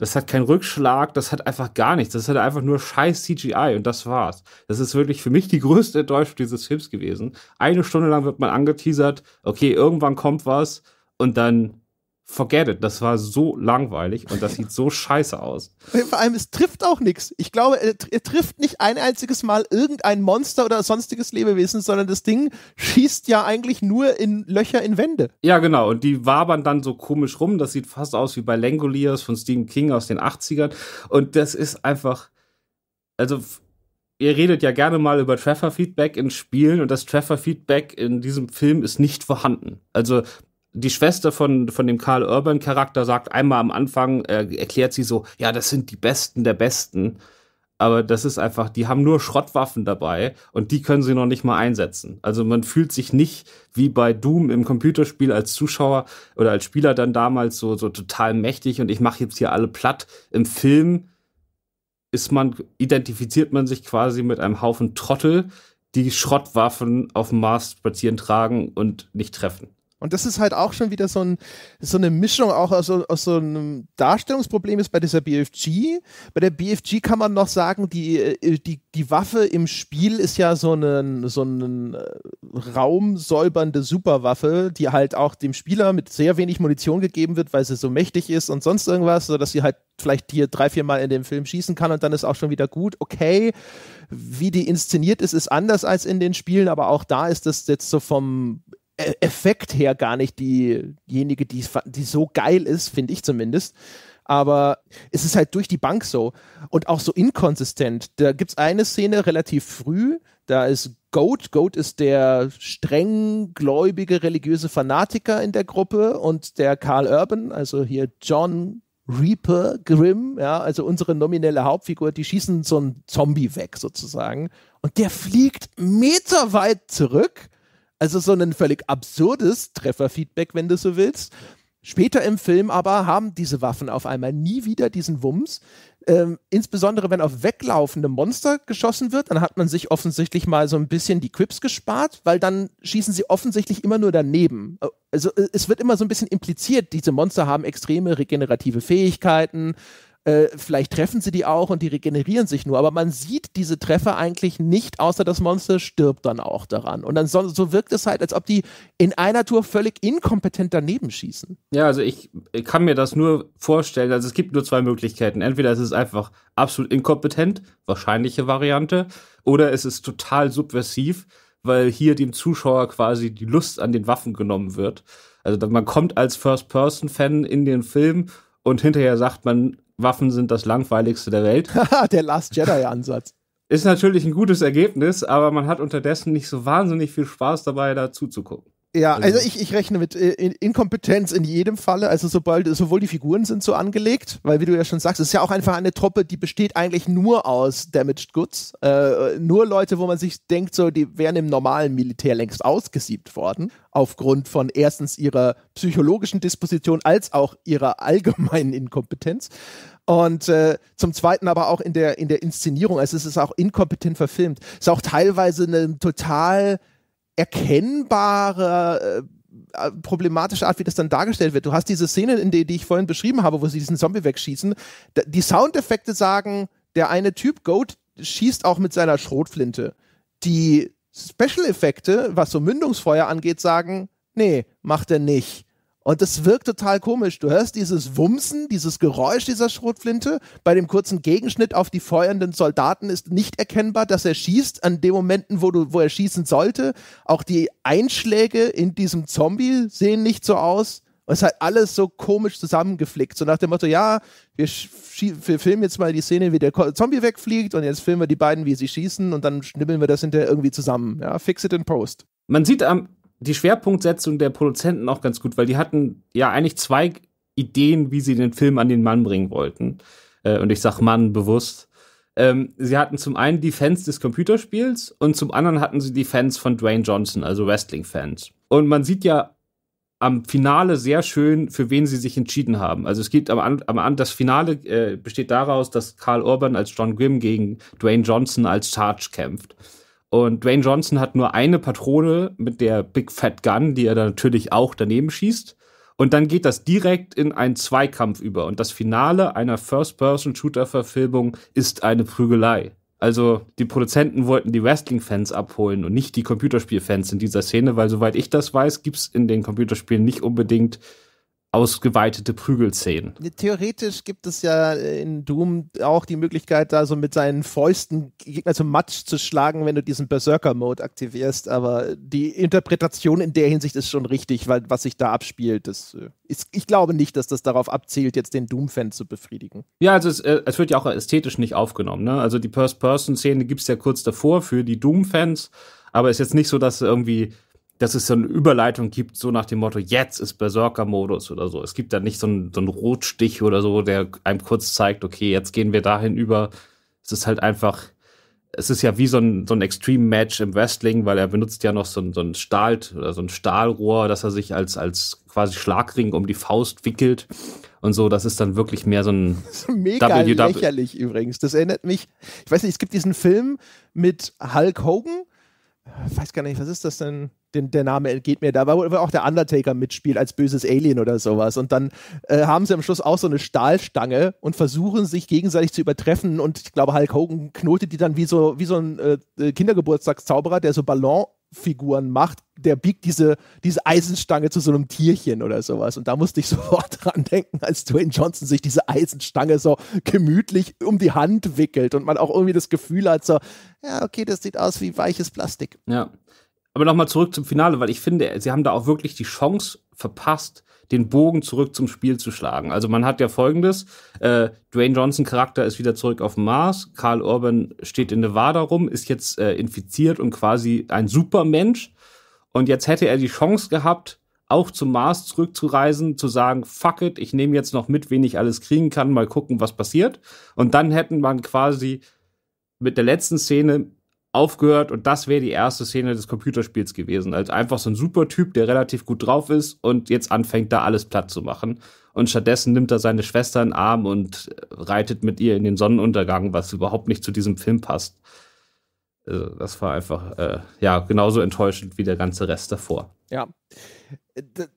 das hat keinen Rückschlag, das hat einfach gar nichts. Das hat einfach nur scheiß CGI und das war's. Das ist wirklich für mich die größte Enttäuschung dieses Films gewesen. Eine Stunde lang wird man angeteasert, okay, irgendwann kommt was und dann forget it, das war so langweilig und das sieht so scheiße aus. Vor allem, es trifft auch nichts. Ich glaube, er trifft nicht ein einziges Mal irgendein Monster oder sonstiges Lebewesen, sondern das Ding schießt ja eigentlich nur in Löcher in Wände. Ja, genau. Und die wabern dann so komisch rum. Das sieht fast aus wie bei Langoliers von Stephen King aus den 80ern. Und das ist einfach, also ihr redet ja gerne mal über Treffer-Feedback in Spielen und das Treffer-Feedback in diesem Film ist nicht vorhanden. Also die Schwester von, von dem Karl Urban Charakter sagt einmal am Anfang, äh, erklärt sie so, ja, das sind die Besten der Besten. Aber das ist einfach, die haben nur Schrottwaffen dabei und die können sie noch nicht mal einsetzen. Also man fühlt sich nicht wie bei Doom im Computerspiel als Zuschauer oder als Spieler dann damals so, so total mächtig und ich mache jetzt hier alle platt. Im Film ist man, identifiziert man sich quasi mit einem Haufen Trottel, die Schrottwaffen auf dem Mars spazieren tragen und nicht treffen. Und das ist halt auch schon wieder so, ein, so eine Mischung auch aus, aus, so einem Darstellungsproblem ist bei dieser BFG. Bei der BFG kann man noch sagen, die, äh, die, die Waffe im Spiel ist ja so eine so einen äh, raumsäubernde Superwaffe, die halt auch dem Spieler mit sehr wenig Munition gegeben wird, weil sie so mächtig ist und sonst irgendwas, sodass sie halt vielleicht hier drei, vier Mal in dem Film schießen kann und dann ist auch schon wieder gut. Okay, wie die inszeniert ist, ist anders als in den Spielen, aber auch da ist das jetzt so vom E-, Effekt her gar nicht diejenige, die, die so geil ist, finde ich zumindest. Aber es ist halt durch die Bank so und auch so inkonsistent. Da gibt es eine Szene relativ früh, da ist Goat. Goat ist der streng gläubige religiöse Fanatiker in der Gruppe und der Carl Urban, also hier John Reaper Grimm, ja, also unsere nominelle Hauptfigur, die schießen so einen Zombie weg sozusagen. Und der fliegt meterweit zurück also so ein völlig absurdes Trefferfeedback, wenn du so willst. Später im Film aber haben diese Waffen auf einmal nie wieder diesen Wumms. Ähm, insbesondere wenn auf weglaufende Monster geschossen wird, dann hat man sich offensichtlich mal so ein bisschen die Quips gespart, weil dann schießen sie offensichtlich immer nur daneben. Also äh, es wird immer so ein bisschen impliziert, diese Monster haben extreme regenerative Fähigkeiten äh, vielleicht treffen sie die auch und die regenerieren sich nur, aber man sieht diese Treffer eigentlich nicht, außer das Monster stirbt dann auch daran. Und dann so, so wirkt es halt, als ob die in einer Tour völlig inkompetent daneben schießen. Ja, also ich, ich kann mir das nur vorstellen. Also es gibt nur zwei Möglichkeiten. Entweder es ist einfach absolut inkompetent, wahrscheinliche Variante, oder es ist total subversiv, weil hier dem Zuschauer quasi die Lust an den Waffen genommen wird. Also man kommt als First-Person-Fan in den Film und hinterher sagt man, Waffen sind das langweiligste der Welt. der Last Jedi-Ansatz. Ist natürlich ein gutes Ergebnis, aber man hat unterdessen nicht so wahnsinnig viel Spaß dabei, da zuzugucken. Ja, also, also ich, ich rechne mit äh, Inkompetenz in jedem Falle. Also sobald sowohl die Figuren sind so angelegt, weil wie du ja schon sagst, es ist ja auch einfach eine Truppe, die besteht eigentlich nur aus Damaged Goods. Äh, nur Leute, wo man sich denkt, so, die wären im normalen Militär längst ausgesiebt worden, aufgrund von erstens ihrer psychologischen Disposition als auch ihrer allgemeinen Inkompetenz. Und äh, zum Zweiten aber auch in der, in der Inszenierung. Also es ist auch inkompetent verfilmt. Es ist auch teilweise eine total erkennbare äh, äh, problematische Art, wie das dann dargestellt wird. Du hast diese Szene, in der, die ich vorhin beschrieben habe, wo sie diesen Zombie wegschießen. die Soundeffekte sagen, der eine Typ, Goat, schießt auch mit seiner Schrotflinte. Die Special-Effekte, was so Mündungsfeuer angeht, sagen, nee, macht er nicht. Und das wirkt total komisch. Du hörst dieses Wumsen, dieses Geräusch dieser Schrotflinte. Bei dem kurzen Gegenschnitt auf die feuernden Soldaten ist nicht erkennbar, dass er schießt an den Momenten, wo, du, wo er schießen sollte. Auch die Einschläge in diesem Zombie sehen nicht so aus. Und es hat alles so komisch zusammengeflickt. So nach dem Motto, ja, wir, wir filmen jetzt mal die Szene, wie der Zombie wegfliegt und jetzt filmen wir die beiden, wie sie schießen und dann schnibbeln wir das hinterher irgendwie zusammen. Ja, fix it in post. Man sieht am die Schwerpunktsetzung der Produzenten auch ganz gut, weil die hatten ja eigentlich zwei Ideen, wie sie den Film an den Mann bringen wollten. Äh, und ich sag Mann bewusst. Ähm, sie hatten zum einen die Fans des Computerspiels und zum anderen hatten sie die Fans von Dwayne Johnson, also Wrestling-Fans. Und man sieht ja am Finale sehr schön, für wen sie sich entschieden haben. Also es geht am An, am An das Finale äh, besteht daraus, dass Karl Urban als John Grimm gegen Dwayne Johnson als Charge kämpft. Und Dwayne Johnson hat nur eine Patrone mit der Big Fat Gun, die er dann natürlich auch daneben schießt. Und dann geht das direkt in einen Zweikampf über. Und das Finale einer First-Person-Shooter-Verfilmung ist eine Prügelei. Also die Produzenten wollten die Wrestling-Fans abholen und nicht die Computerspiel-Fans in dieser Szene, weil soweit ich das weiß, gibt es in den Computerspielen nicht unbedingt ausgeweitete Prügelszenen. Theoretisch gibt es ja äh, in Doom auch die Möglichkeit, da so mit seinen Fäusten Gegner zum Matsch zu schlagen, wenn du diesen Berserker-Mode aktivierst. Aber die Interpretation in der Hinsicht ist schon richtig, weil was sich da abspielt, das äh, ist, ich glaube nicht, dass das darauf abzielt, jetzt den Doom-Fan zu befriedigen. Ja, also es, äh, es, wird ja auch ästhetisch nicht aufgenommen. Ne? Also die First-Person-Szene gibt es ja kurz davor für die Doom-Fans. Aber es ist jetzt nicht so, dass irgendwie dass es so eine Überleitung gibt, so nach dem Motto, jetzt ist Berserker-Modus oder so. Es gibt da nicht so einen, so einen Rotstich oder so, der einem kurz zeigt, okay, jetzt gehen wir dahin über. Es ist halt einfach, es ist ja wie so ein, so ein Extreme-Match im Wrestling, weil er benutzt ja noch so ein, so ein Stahl oder so ein Stahlrohr, dass er sich als, als quasi Schlagring um die Faust wickelt und so. Das ist dann wirklich mehr so ein. Mega WW lächerlich übrigens. Das erinnert mich, ich weiß nicht, es gibt diesen Film mit Hulk Hogan. Ich weiß gar nicht, was ist das denn? den, der Name entgeht mir da, weil auch der Undertaker mitspielt als böses Alien oder sowas. Und dann äh, haben sie am Schluss auch so eine Stahlstange und versuchen sich gegenseitig zu übertreffen. Und ich glaube, Hulk Hogan knotet die dann wie so, wie so ein äh, Kindergeburtstagszauberer, der so Ballon Figuren macht, der biegt diese, diese Eisenstange zu so einem Tierchen oder sowas. Und da musste ich sofort dran denken, als Dwayne Johnson sich diese Eisenstange so gemütlich um die Hand wickelt und man auch irgendwie das Gefühl hat, so, ja, okay, das sieht aus wie weiches Plastik. Ja. Aber nochmal zurück zum Finale, weil ich finde, sie haben da auch wirklich die Chance verpasst, den Bogen zurück zum Spiel zu schlagen. Also man hat ja folgendes: äh, Dwayne Johnson Charakter ist wieder zurück auf Mars, Karl Urban steht in Nevada rum, ist jetzt äh, infiziert und quasi ein Supermensch. Und jetzt hätte er die Chance gehabt, auch zum Mars zurückzureisen, zu sagen, fuck it, ich nehme jetzt noch mit, wen ich alles kriegen kann, mal gucken, was passiert. Und dann hätten man quasi mit der letzten Szene aufgehört und das wäre die erste Szene des Computerspiels gewesen. Als einfach so ein super Typ, der relativ gut drauf ist und jetzt anfängt, da alles platt zu machen. Und stattdessen nimmt er seine Schwester in den Arm und äh, reitet mit ihr in den Sonnenuntergang, was überhaupt nicht zu diesem Film passt. Also, das war einfach, äh, ja, genauso enttäuschend wie der ganze Rest davor. Ja.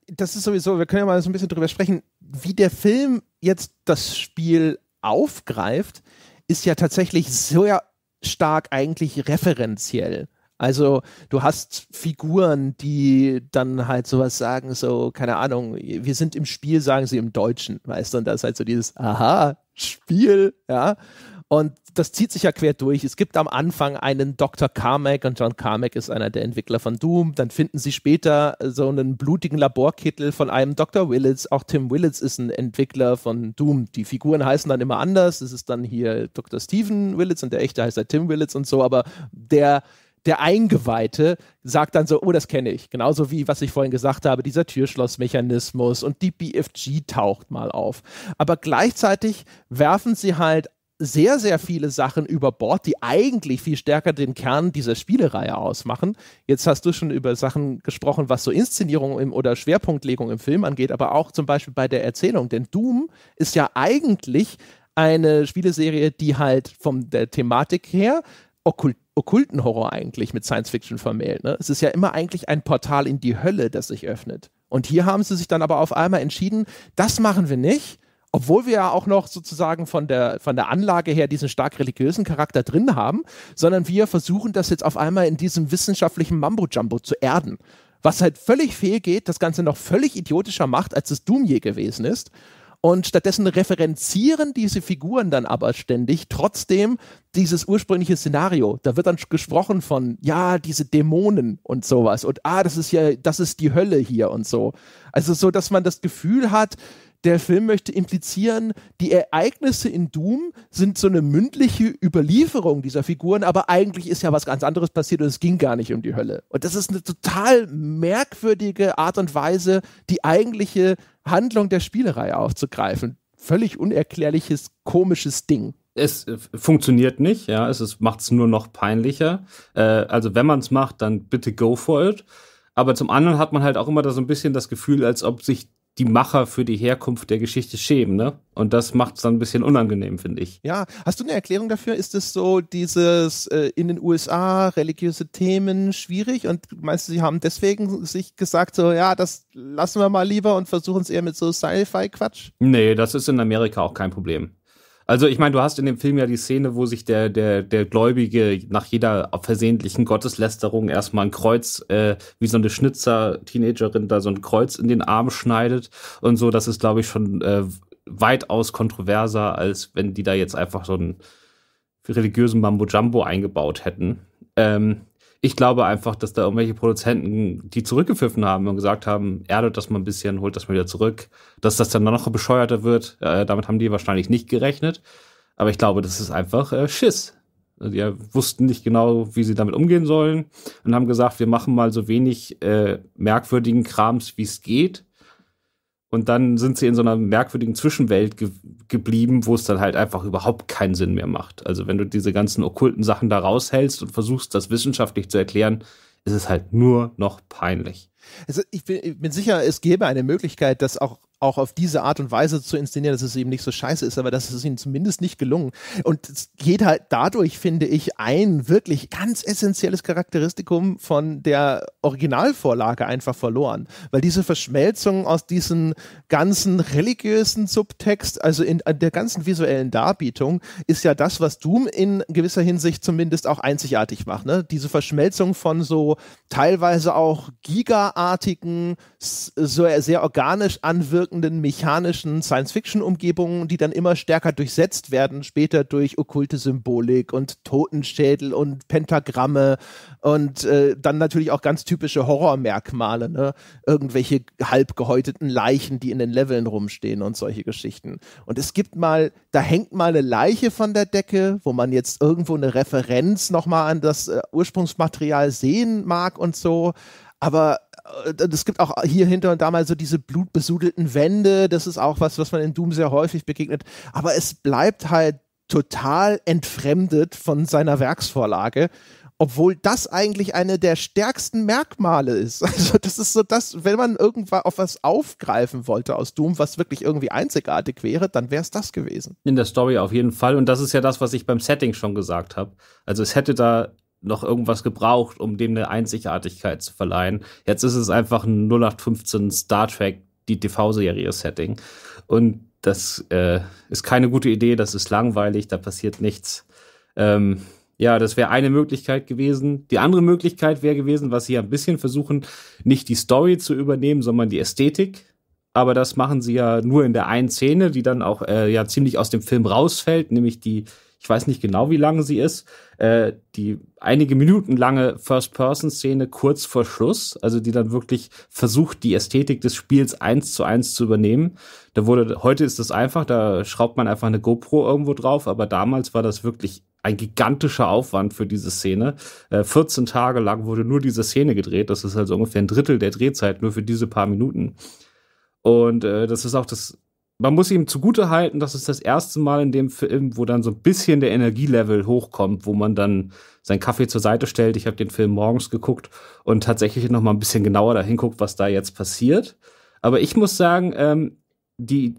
Das ist sowieso, wir können ja mal so ein bisschen drüber sprechen, wie der Film jetzt das Spiel aufgreift, ist ja tatsächlich sehr stark eigentlich referenziell. Also du hast Figuren, die dann halt sowas sagen, so, keine Ahnung, wir sind im Spiel, sagen sie im Deutschen, weißt du, und das ist halt so dieses, aha, Spiel, ja. Und das zieht sich ja quer durch. Es gibt am Anfang einen Dr. Carmack und John Carmack ist einer der Entwickler von Doom. Dann finden sie später so einen blutigen Laborkittel von einem Dr. Willits. Auch Tim Willits ist ein Entwickler von Doom. Die Figuren heißen dann immer anders. Es ist dann hier Dr. Stephen Willits und der echte heißt ja halt Tim Willits und so. Aber der der Eingeweihte sagt dann so, oh, das kenne ich. Genauso wie, was ich vorhin gesagt habe, dieser Türschlossmechanismus und die BFG taucht mal auf. Aber gleichzeitig werfen sie halt sehr, sehr viele Sachen über Bord, die eigentlich viel stärker den Kern dieser Spielereihe ausmachen. Jetzt hast du schon über Sachen gesprochen, was so Inszenierung im, oder Schwerpunktlegung im Film angeht, aber auch zum Beispiel bei der Erzählung. Denn Doom ist ja eigentlich eine Spieleserie, die halt von der Thematik her okkult okkulten Horror eigentlich mit Science Fiction vermählt. Ne? Es ist ja immer eigentlich ein Portal in die Hölle, das sich öffnet. Und hier haben sie sich dann aber auf einmal entschieden, das machen wir nicht, obwohl wir ja auch noch sozusagen von der, von der Anlage her diesen stark religiösen Charakter drin haben, sondern wir versuchen das jetzt auf einmal in diesem wissenschaftlichen Mambo-Jumbo zu erden. Was halt völlig fehlgeht, das Ganze noch völlig idiotischer macht, als es Doom je gewesen ist. Und stattdessen referenzieren diese Figuren dann aber ständig trotzdem dieses ursprüngliche Szenario. Da wird dann gesprochen von, ja, diese Dämonen und sowas. Und ah, das ist ja, das ist die Hölle hier und so. Also so, dass man das Gefühl hat, der Film möchte implizieren, die Ereignisse in Doom sind so eine mündliche Überlieferung dieser Figuren, aber eigentlich ist ja was ganz anderes passiert und es ging gar nicht um die Hölle. Und das ist eine total merkwürdige Art und Weise, die eigentliche Handlung der Spielerei aufzugreifen. Völlig unerklärliches, komisches Ding es äh, funktioniert nicht, ja, es macht es nur noch peinlicher. Äh, also wenn man es macht, dann bitte go for it. Aber zum anderen hat man halt auch immer da so ein bisschen das Gefühl, als ob sich die Macher für die Herkunft der Geschichte schämen, ne? Und das macht es dann ein bisschen unangenehm, finde ich. Ja, hast du eine Erklärung dafür? Ist es so dieses äh, in den USA religiöse Themen schwierig und meinst du, sie haben deswegen sich gesagt so, ja, das lassen wir mal lieber und versuchen es eher mit so Sci-Fi-Quatsch? Nee, das ist in Amerika auch kein Problem. Also ich meine, du hast in dem Film ja die Szene, wo sich der, der, der Gläubige nach jeder versehentlichen Gotteslästerung erstmal ein Kreuz, äh, wie so eine Schnitzer-Teenagerin da so ein Kreuz in den Arm schneidet und so. Das ist, glaube ich, schon äh, weitaus kontroverser, als wenn die da jetzt einfach so einen religiösen Mambo Jumbo eingebaut hätten. Ähm, ich glaube einfach, dass da irgendwelche Produzenten die zurückgepfiffen haben und gesagt haben, erdet das mal ein bisschen, holt das mal wieder zurück. Dass das dann noch bescheuerter wird, äh, damit haben die wahrscheinlich nicht gerechnet. Aber ich glaube, das ist einfach äh, Schiss. Also die äh, wussten nicht genau, wie sie damit umgehen sollen und haben gesagt, wir machen mal so wenig äh, merkwürdigen Krams, wie es geht und dann sind sie in so einer merkwürdigen Zwischenwelt ge geblieben, wo es dann halt einfach überhaupt keinen Sinn mehr macht. Also wenn du diese ganzen okkulten Sachen da raushältst und versuchst, das wissenschaftlich zu erklären, ist es halt nur noch peinlich. Also ich bin, ich bin sicher, es gäbe eine Möglichkeit, das auch auch auf diese Art und Weise zu inszenieren, dass es eben nicht so scheiße ist, aber das ist ihnen zumindest nicht gelungen. Und es geht halt dadurch, finde ich, ein wirklich ganz essentielles Charakteristikum von der Originalvorlage einfach verloren. Weil diese Verschmelzung aus diesem ganzen religiösen Subtext, also in, der ganzen visuellen Darbietung, ist ja das, was Doom in gewisser Hinsicht zumindest auch einzigartig macht. Ne? Diese Verschmelzung von so teilweise auch gigaartigen, so sehr organisch anwirkenden ausdrückenden mechanischen Science-Fiction-Umgebungen, die dann immer stärker durchsetzt werden, später durch okkulte Symbolik und Totenschädel und Pentagramme und äh, dann natürlich auch ganz typische Horrormerkmale, ne? irgendwelche halbgehäuteten Leichen, die in den Leveln rumstehen und solche Geschichten. Und es gibt mal, da hängt mal eine Leiche von der Decke, wo man jetzt irgendwo eine Referenz nochmal an das äh, Ursprungsmaterial sehen mag und so. Aber äh, es gibt auch hier hinter und da mal so diese blutbesudelten Wände. Das ist auch was, was man in Doom sehr häufig begegnet. Aber es bleibt halt total entfremdet von seiner Werksvorlage. Obwohl das eigentlich eine der stärksten Merkmale ist. Also, das ist so das, wenn man irgendwann auf was aufgreifen wollte aus Doom, was wirklich irgendwie einzigartig wäre, dann wäre es das gewesen. In der Story auf jeden Fall. Und das ist ja das, was ich beim Setting schon gesagt habe. Also, es hätte da noch irgendwas gebraucht, um dem eine Einzigartigkeit zu verleihen. Jetzt ist es einfach ein 0815 Star Trek, die TV-Serie-Setting. Und das äh, ist keine gute Idee, das ist langweilig, da passiert nichts. Ähm, ja, das wäre eine Möglichkeit gewesen. Die andere Möglichkeit wäre gewesen, was sie ja ein bisschen versuchen, nicht die Story zu übernehmen, sondern die Ästhetik. Aber das machen sie ja nur in der einen Szene, die dann auch äh, ja ziemlich aus dem Film rausfällt, nämlich die, ich weiß nicht genau, wie lange sie ist, äh, die einige Minuten lange First-Person-Szene kurz vor Schluss, also die dann wirklich versucht, die Ästhetik des Spiels eins zu eins zu übernehmen. Da wurde, heute ist das einfach, da schraubt man einfach eine GoPro irgendwo drauf, aber damals war das wirklich ein gigantischer Aufwand für diese Szene. Äh, 14 Tage lang wurde nur diese Szene gedreht. Das ist also ungefähr ein Drittel der Drehzeit nur für diese paar Minuten. Und äh, das ist auch das man muss ihm zugute halten, das ist das erste Mal in dem Film, wo dann so ein bisschen der Energielevel hochkommt, wo man dann seinen Kaffee zur Seite stellt. Ich habe den Film morgens geguckt und tatsächlich noch mal ein bisschen genauer dahin guckt, was da jetzt passiert. Aber ich muss sagen, ähm, die,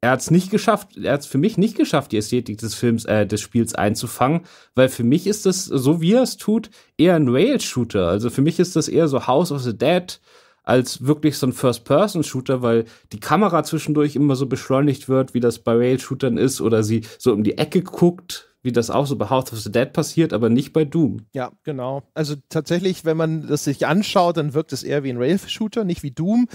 er hat es nicht geschafft, er hat es für mich nicht geschafft, die Ästhetik des Films, äh, des Spiels einzufangen, weil für mich ist das, so wie er es tut, eher ein Rail-Shooter. Also für mich ist das eher so House of the Dead, als wirklich so ein First-Person-Shooter, weil die Kamera zwischendurch immer so beschleunigt wird, wie das bei Rail-Shootern ist, oder sie so um die Ecke guckt, wie das auch so bei House of the Dead passiert, aber nicht bei Doom. Ja, genau. Also tatsächlich, wenn man das sich anschaut, dann wirkt es eher wie ein Rail-Shooter, nicht wie Doom.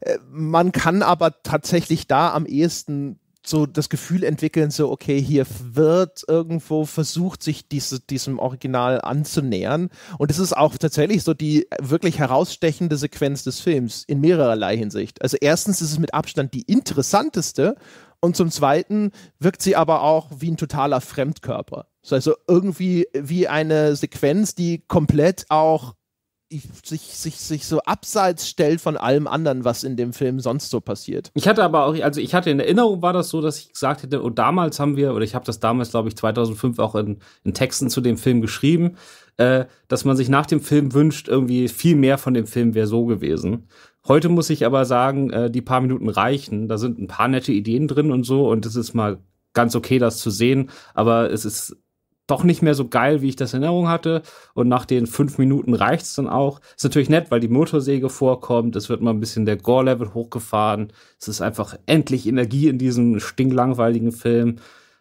Äh, man kann aber tatsächlich da am ehesten so das Gefühl entwickeln, so, okay, hier wird irgendwo versucht, sich diese, diesem Original anzunähern. Und es ist auch tatsächlich so die wirklich herausstechende Sequenz des Films in mehrererlei Hinsicht. Also erstens ist es mit Abstand die interessanteste und zum Zweiten wirkt sie aber auch wie ein totaler Fremdkörper. Also irgendwie wie eine Sequenz, die komplett auch sich, sich, sich so abseits stellt von allem anderen, was in dem Film sonst so passiert. Ich hatte aber auch, also ich hatte in Erinnerung war das so, dass ich gesagt hätte, und oh, damals haben wir, oder ich habe das damals, glaube ich, 2005 auch in, in Texten zu dem Film geschrieben, äh, dass man sich nach dem Film wünscht, irgendwie viel mehr von dem Film wäre so gewesen. Heute muss ich aber sagen, äh, die paar Minuten reichen, da sind ein paar nette Ideen drin und so, und es ist mal ganz okay, das zu sehen, aber es ist doch nicht mehr so geil, wie ich das in Erinnerung hatte. Und nach den fünf Minuten reicht's dann auch. Ist natürlich nett, weil die Motorsäge vorkommt. Es wird mal ein bisschen der Gore-Level hochgefahren. Es ist einfach endlich Energie in diesem stinklangweiligen Film.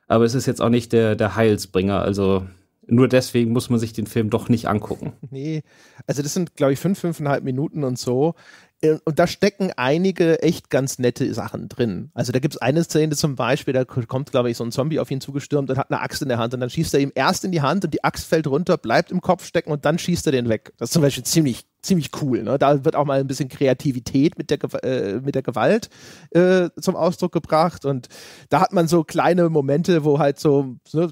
Aber es ist jetzt auch nicht der, der Heilsbringer. Also nur deswegen muss man sich den Film doch nicht angucken. Nee, also das sind, glaube ich, fünf, fünfeinhalb Minuten und so. Äh, und da stecken einige echt ganz nette Sachen drin. Also da gibt es eine Szene zum Beispiel, da kommt, glaube ich, so ein Zombie auf ihn zugestürmt und hat eine Axt in der Hand und dann schießt er ihm erst in die Hand und die Axt fällt runter, bleibt im Kopf stecken und dann schießt er den weg. Das ist zum Beispiel ziemlich, ziemlich cool. Ne? Da wird auch mal ein bisschen Kreativität mit der, äh, mit der Gewalt äh, zum Ausdruck gebracht und da hat man so kleine Momente, wo halt so, ne,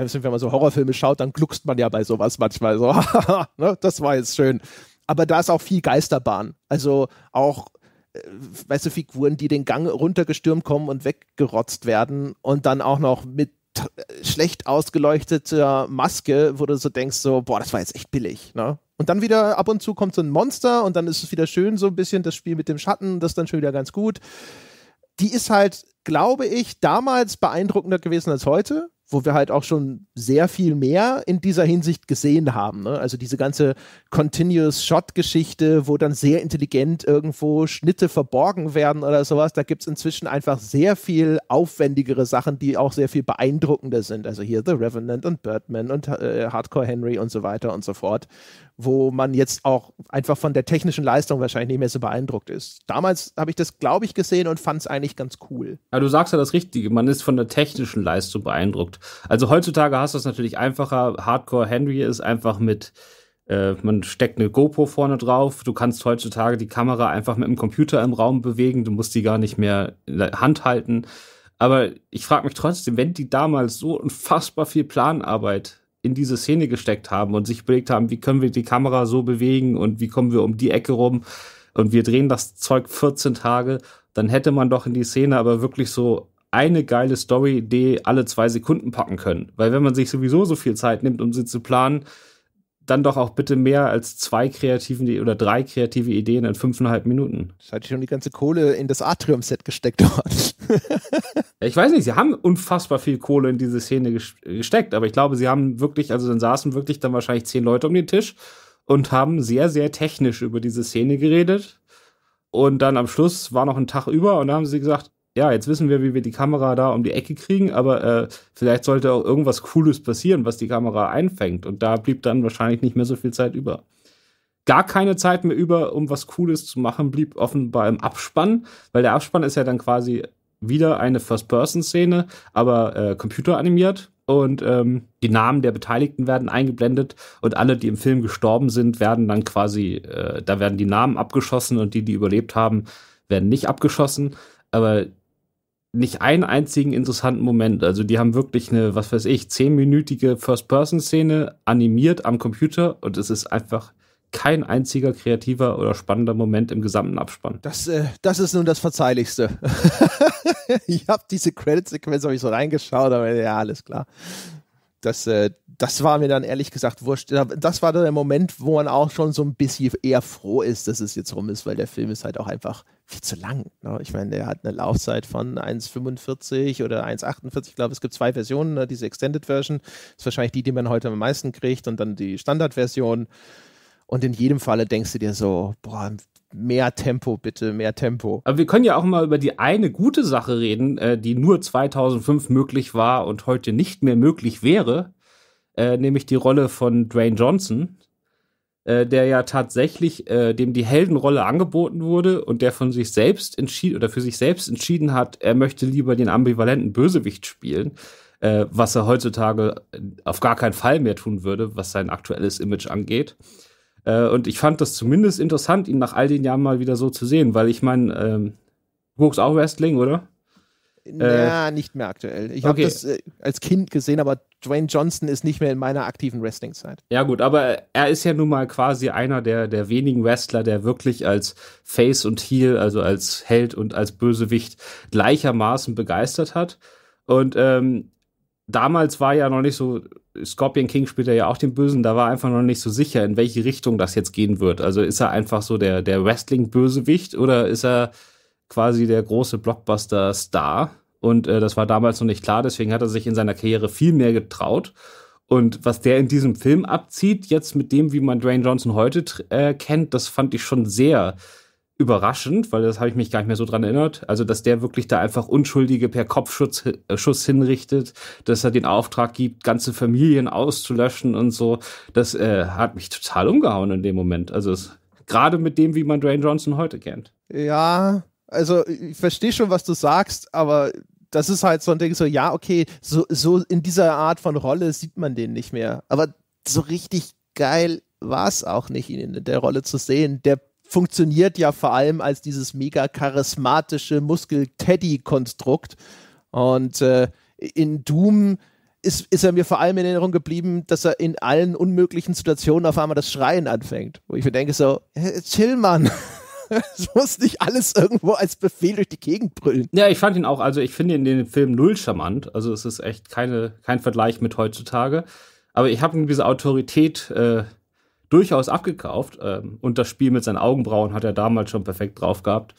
wenn man so Horrorfilme schaut, dann gluckst man ja bei sowas manchmal so, ne? das war jetzt schön. Aber da ist auch viel Geisterbahn. Also auch, äh, weißt du, Figuren, die den Gang runtergestürmt kommen und weggerotzt werden und dann auch noch mit äh, schlecht ausgeleuchteter Maske, wo du so denkst, so, boah, das war jetzt echt billig, ne? Und dann wieder ab und zu kommt so ein Monster und dann ist es wieder schön, so ein bisschen das Spiel mit dem Schatten, das ist dann schon wieder ganz gut. Die ist halt, glaube ich, damals beeindruckender gewesen als heute wo wir halt auch schon sehr viel mehr in dieser Hinsicht gesehen haben. Ne? Also diese ganze Continuous Shot-Geschichte, wo dann sehr intelligent irgendwo Schnitte verborgen werden oder sowas, da gibt es inzwischen einfach sehr viel aufwendigere Sachen, die auch sehr viel beeindruckender sind. Also hier The Revenant und Birdman und äh, Hardcore Henry und so weiter und so fort wo man jetzt auch einfach von der technischen Leistung wahrscheinlich nicht mehr so beeindruckt ist. Damals habe ich das, glaube ich, gesehen und fand es eigentlich ganz cool. Ja, du sagst ja das Richtige, man ist von der technischen Leistung beeindruckt. Also heutzutage hast du es natürlich einfacher. Hardcore Henry ist einfach mit, äh, man steckt eine GoPro vorne drauf, du kannst heutzutage die Kamera einfach mit dem Computer im Raum bewegen, du musst die gar nicht mehr in der Hand halten. Aber ich frage mich trotzdem, wenn die damals so unfassbar viel Planarbeit in diese Szene gesteckt haben und sich überlegt haben, wie können wir die Kamera so bewegen und wie kommen wir um die Ecke rum und wir drehen das Zeug 14 Tage, dann hätte man doch in die Szene aber wirklich so eine geile Story-Idee alle zwei Sekunden packen können. Weil wenn man sich sowieso so viel Zeit nimmt, um sie zu planen, dann doch auch bitte mehr als zwei kreativen oder drei kreative Ideen in fünfeinhalb Minuten. Das hat schon die ganze Kohle in das Atrium-Set gesteckt worden. ich weiß nicht, sie haben unfassbar viel Kohle in diese Szene gesteckt, aber ich glaube, sie haben wirklich, also dann saßen wirklich dann wahrscheinlich zehn Leute um den Tisch und haben sehr, sehr technisch über diese Szene geredet. Und dann am Schluss war noch ein Tag über und da haben sie gesagt, ja, jetzt wissen wir, wie wir die Kamera da um die Ecke kriegen, aber äh, vielleicht sollte auch irgendwas Cooles passieren, was die Kamera einfängt. Und da blieb dann wahrscheinlich nicht mehr so viel Zeit über. Gar keine Zeit mehr über, um was Cooles zu machen, blieb offenbar im Abspann, weil der Abspann ist ja dann quasi wieder eine First-Person-Szene, aber äh, computeranimiert. Und ähm, die Namen der Beteiligten werden eingeblendet und alle, die im Film gestorben sind, werden dann quasi, äh, da werden die Namen abgeschossen und die, die überlebt haben, werden nicht abgeschossen. Aber nicht einen einzigen interessanten Moment. Also die haben wirklich eine, was weiß ich, zehnminütige First-Person-Szene animiert am Computer und es ist einfach kein einziger kreativer oder spannender Moment im gesamten Abspann. Das, äh, das ist nun das Verzeihlichste. ich habe diese Credit-Sequenz hab ich so reingeschaut, aber ja, alles klar. Das, äh, das war mir dann ehrlich gesagt wurscht. Das war dann der Moment, wo man auch schon so ein bisschen eher froh ist, dass es jetzt rum ist, weil der Film ist halt auch einfach viel zu lang. Ne? Ich meine, der hat eine Laufzeit von 1,45 oder 1,48. Ich glaube, es gibt zwei Versionen. Ne? Diese Extended Version ist wahrscheinlich die, die man heute am meisten kriegt und dann die Standardversion. Und in jedem Falle denkst du dir so, boah, mehr Tempo bitte, mehr Tempo. Aber wir können ja auch mal über die eine gute Sache reden, äh, die nur 2005 möglich war und heute nicht mehr möglich wäre. Äh, nämlich die Rolle von Dwayne Johnson, äh, der ja tatsächlich äh, dem die Heldenrolle angeboten wurde und der von sich selbst entschied oder für sich selbst entschieden hat, er möchte lieber den ambivalenten Bösewicht spielen, äh, was er heutzutage äh, auf gar keinen Fall mehr tun würde, was sein aktuelles Image angeht. und ich fand das zumindest interessant, ihn nach all den Jahren mal wieder so zu sehen, weil ich meine, ähm, du guckst auch Wrestling, oder? Ja, äh, nicht mehr aktuell. Ich habe das äh, als Kind gesehen, aber Dwayne Johnson ist nicht mehr in meiner aktiven Wrestling-Zeit. Ja, gut, aber er ist ja nun mal quasi einer der, der wenigen Wrestler, der wirklich als Face und Heel, also als Held und als Bösewicht gleichermaßen begeistert hat. Und ähm, damals war ja noch nicht so, Scorpion King spielt ja auch den Bösen, da war einfach noch nicht so sicher, in welche Richtung das jetzt gehen wird. Also ist er einfach so der, der Wrestling-Bösewicht oder ist er quasi der große Blockbuster-Star. Und äh, das war damals noch nicht klar, deswegen hat er sich in seiner Karriere viel mehr getraut. Und was der in diesem Film abzieht, jetzt mit dem, wie man Dwayne Johnson heute äh, kennt, das fand ich schon sehr überraschend, weil das habe ich mich gar nicht mehr so dran erinnert. Also, dass der wirklich da einfach Unschuldige per Kopfschuss äh, Schuss hinrichtet, dass er den Auftrag gibt, ganze Familien auszulöschen und so, das äh, hat mich total umgehauen in dem Moment. Also, gerade mit dem, wie man Dwayne Johnson heute kennt. Ja, also ich verstehe schon, was du sagst, aber das ist halt so ein Ding, so ja, okay, so, so in dieser Art von Rolle sieht man den nicht mehr. Aber so richtig geil war es auch nicht, ihn in der Rolle zu sehen. Der funktioniert ja vor allem als dieses mega charismatische Muskel-Teddy-Konstrukt. Und äh, in Doom ist, ist er mir vor allem in Erinnerung geblieben, dass er in allen unmöglichen Situationen auf einmal das Schreien anfängt. Wo ich mir denke so, hey, chill, Mann. es muss nicht alles irgendwo als Befehl durch die Gegend brüllen. Ja, ich fand ihn auch, also ich finde ihn in dem Film null charmant. Also es ist echt keine, kein Vergleich mit heutzutage. Aber ich habe ihm diese Autorität äh, durchaus abgekauft. Ähm, und das Spiel mit seinen Augenbrauen hat er damals schon perfekt drauf gehabt.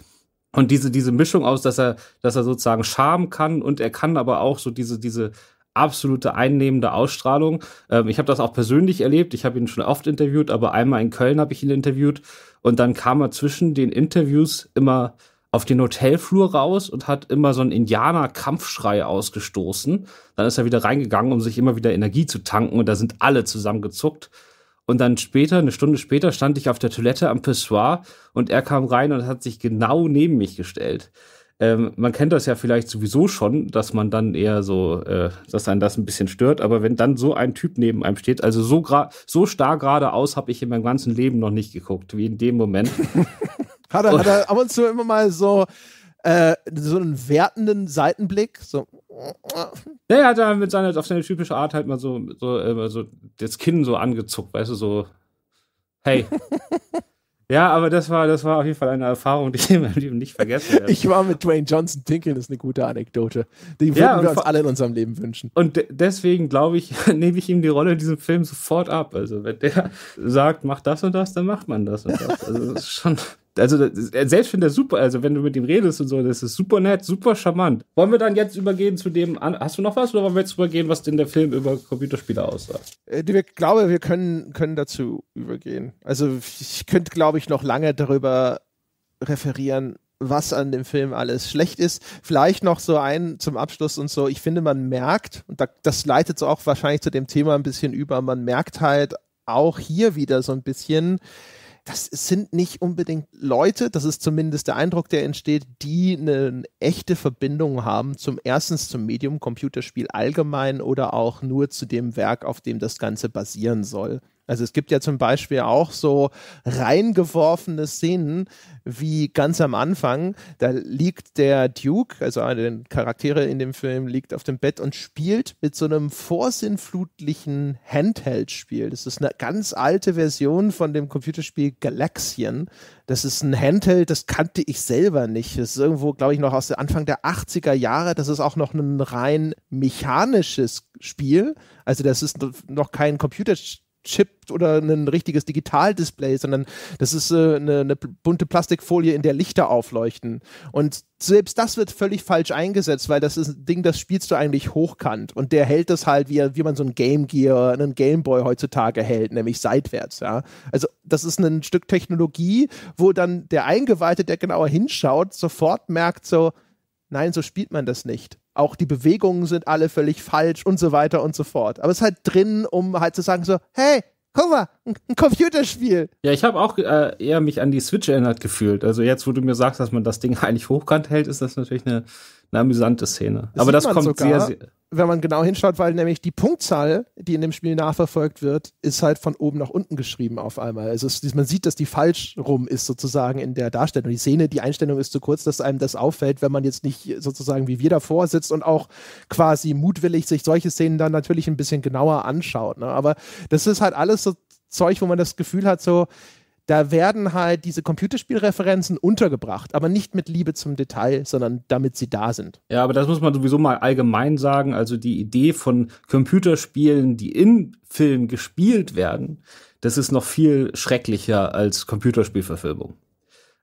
Und diese, diese Mischung aus, dass er, dass er sozusagen Charme kann und er kann aber auch so diese, diese absolute einnehmende Ausstrahlung. Ähm, ich habe das auch persönlich erlebt. Ich habe ihn schon oft interviewt, aber einmal in Köln habe ich ihn interviewt und dann kam er zwischen den Interviews immer auf den Hotelflur raus und hat immer so einen Indianer-Kampfschrei ausgestoßen. Dann ist er wieder reingegangen, um sich immer wieder Energie zu tanken und da sind alle zusammengezuckt. Und dann später, eine Stunde später, stand ich auf der Toilette am Pessoir und er kam rein und hat sich genau neben mich gestellt. Ähm, man kennt das ja vielleicht sowieso schon, dass man dann eher so, äh, dass einen das ein bisschen stört. Aber wenn dann so ein Typ neben einem steht, also so, so starr geradeaus habe ich in meinem ganzen Leben noch nicht geguckt, wie in dem Moment. hat, er, hat er ab und zu immer mal so, äh, so einen wertenden Seitenblick, so. Naja, hat er mit seiner, auf seine typische Art halt mal so, so, äh, so das Kinn so angezuckt, weißt du, so, hey. Ja, aber das war, das war auf jeden Fall eine Erfahrung, die ich in meinem Leben nicht vergessen werde. Ich war mit Dwayne Johnson das ist eine gute Anekdote. Die würden ja, wir uns alle in unserem Leben wünschen. Und deswegen, glaube ich, nehme ich ihm die Rolle in diesem Film sofort ab. Also, wenn der sagt, mach das und das, dann macht man das und das. Also, das ist schon also äh, selbst wenn der super, also wenn du mit ihm redest und so, das ist super nett, super charmant. Wollen wir dann jetzt übergehen zu dem, hast du noch was oder wollen wir jetzt übergehen, was denn der Film über Computerspiele aussagt? Äh, ich glaube, wir können, können dazu übergehen. Also ich könnte, glaube ich, noch lange darüber referieren, was an dem Film alles schlecht ist. Vielleicht noch so ein zum Abschluss und so. Ich finde, man merkt, und das leitet so auch wahrscheinlich zu dem Thema ein bisschen über, man merkt halt auch hier wieder so ein bisschen, das sind nicht unbedingt Leute, das ist zumindest der Eindruck, der entsteht, die eine echte Verbindung haben zum erstens zum Medium Computerspiel allgemein oder auch nur zu dem Werk, auf dem das Ganze basieren soll. Also es gibt ja zum Beispiel auch so reingeworfene Szenen, wie ganz am Anfang, da liegt der Duke, also einer der Charaktere in dem Film, liegt auf dem Bett und spielt mit so einem vorsinnflutlichen Handheld-Spiel. Das ist eine ganz alte Version von dem Computerspiel Galaxian. Das ist ein Handheld, das kannte ich selber nicht. Das ist irgendwo, glaube ich, noch aus der Anfang der 80er Jahre. Das ist auch noch ein rein mechanisches Spiel. Also das ist noch kein Computerspiel Chip oder ein richtiges Digitaldisplay, sondern das ist äh, eine, eine, bunte Plastikfolie, in der Lichter aufleuchten. Und selbst das wird völlig falsch eingesetzt, weil das ist ein Ding, das spielst du eigentlich hochkant. Und der hält das halt, wie, wie man so ein Game Gear, einen Game Boy heutzutage hält, nämlich seitwärts. Ja? Also das ist ein Stück Technologie, wo dann der Eingeweihte, der genauer hinschaut, sofort merkt so, nein, so spielt man das nicht auch die Bewegungen sind alle völlig falsch und so weiter und so fort. Aber es ist halt drin, um halt zu sagen so, hey, guck mal, ein, Computerspiel. Ja, ich habe auch äh, eher mich an die Switch erinnert gefühlt. Also jetzt, wo du mir sagst, dass man das Ding eigentlich hochkant hält, ist das natürlich eine eine amüsante Szene. Das Aber das kommt sogar, sehr, sehr. Wenn man genau hinschaut, weil nämlich die Punktzahl, die in dem Spiel nachverfolgt wird, ist halt von oben nach unten geschrieben auf einmal. Also es, man sieht, dass die falsch rum ist sozusagen in der Darstellung. Die Szene, die Einstellung ist zu kurz, dass einem das auffällt, wenn man jetzt nicht sozusagen wie wir davor sitzt und auch quasi mutwillig sich solche Szenen dann natürlich ein bisschen genauer anschaut. Ne? Aber das ist halt alles so Zeug, wo man das Gefühl hat, so, da werden halt diese Computerspielreferenzen untergebracht, aber nicht mit Liebe zum Detail, sondern damit sie da sind. Ja, aber das muss man sowieso mal allgemein sagen. Also die Idee von Computerspielen, die in Filmen gespielt werden, das ist noch viel schrecklicher als Computerspielverfilmung.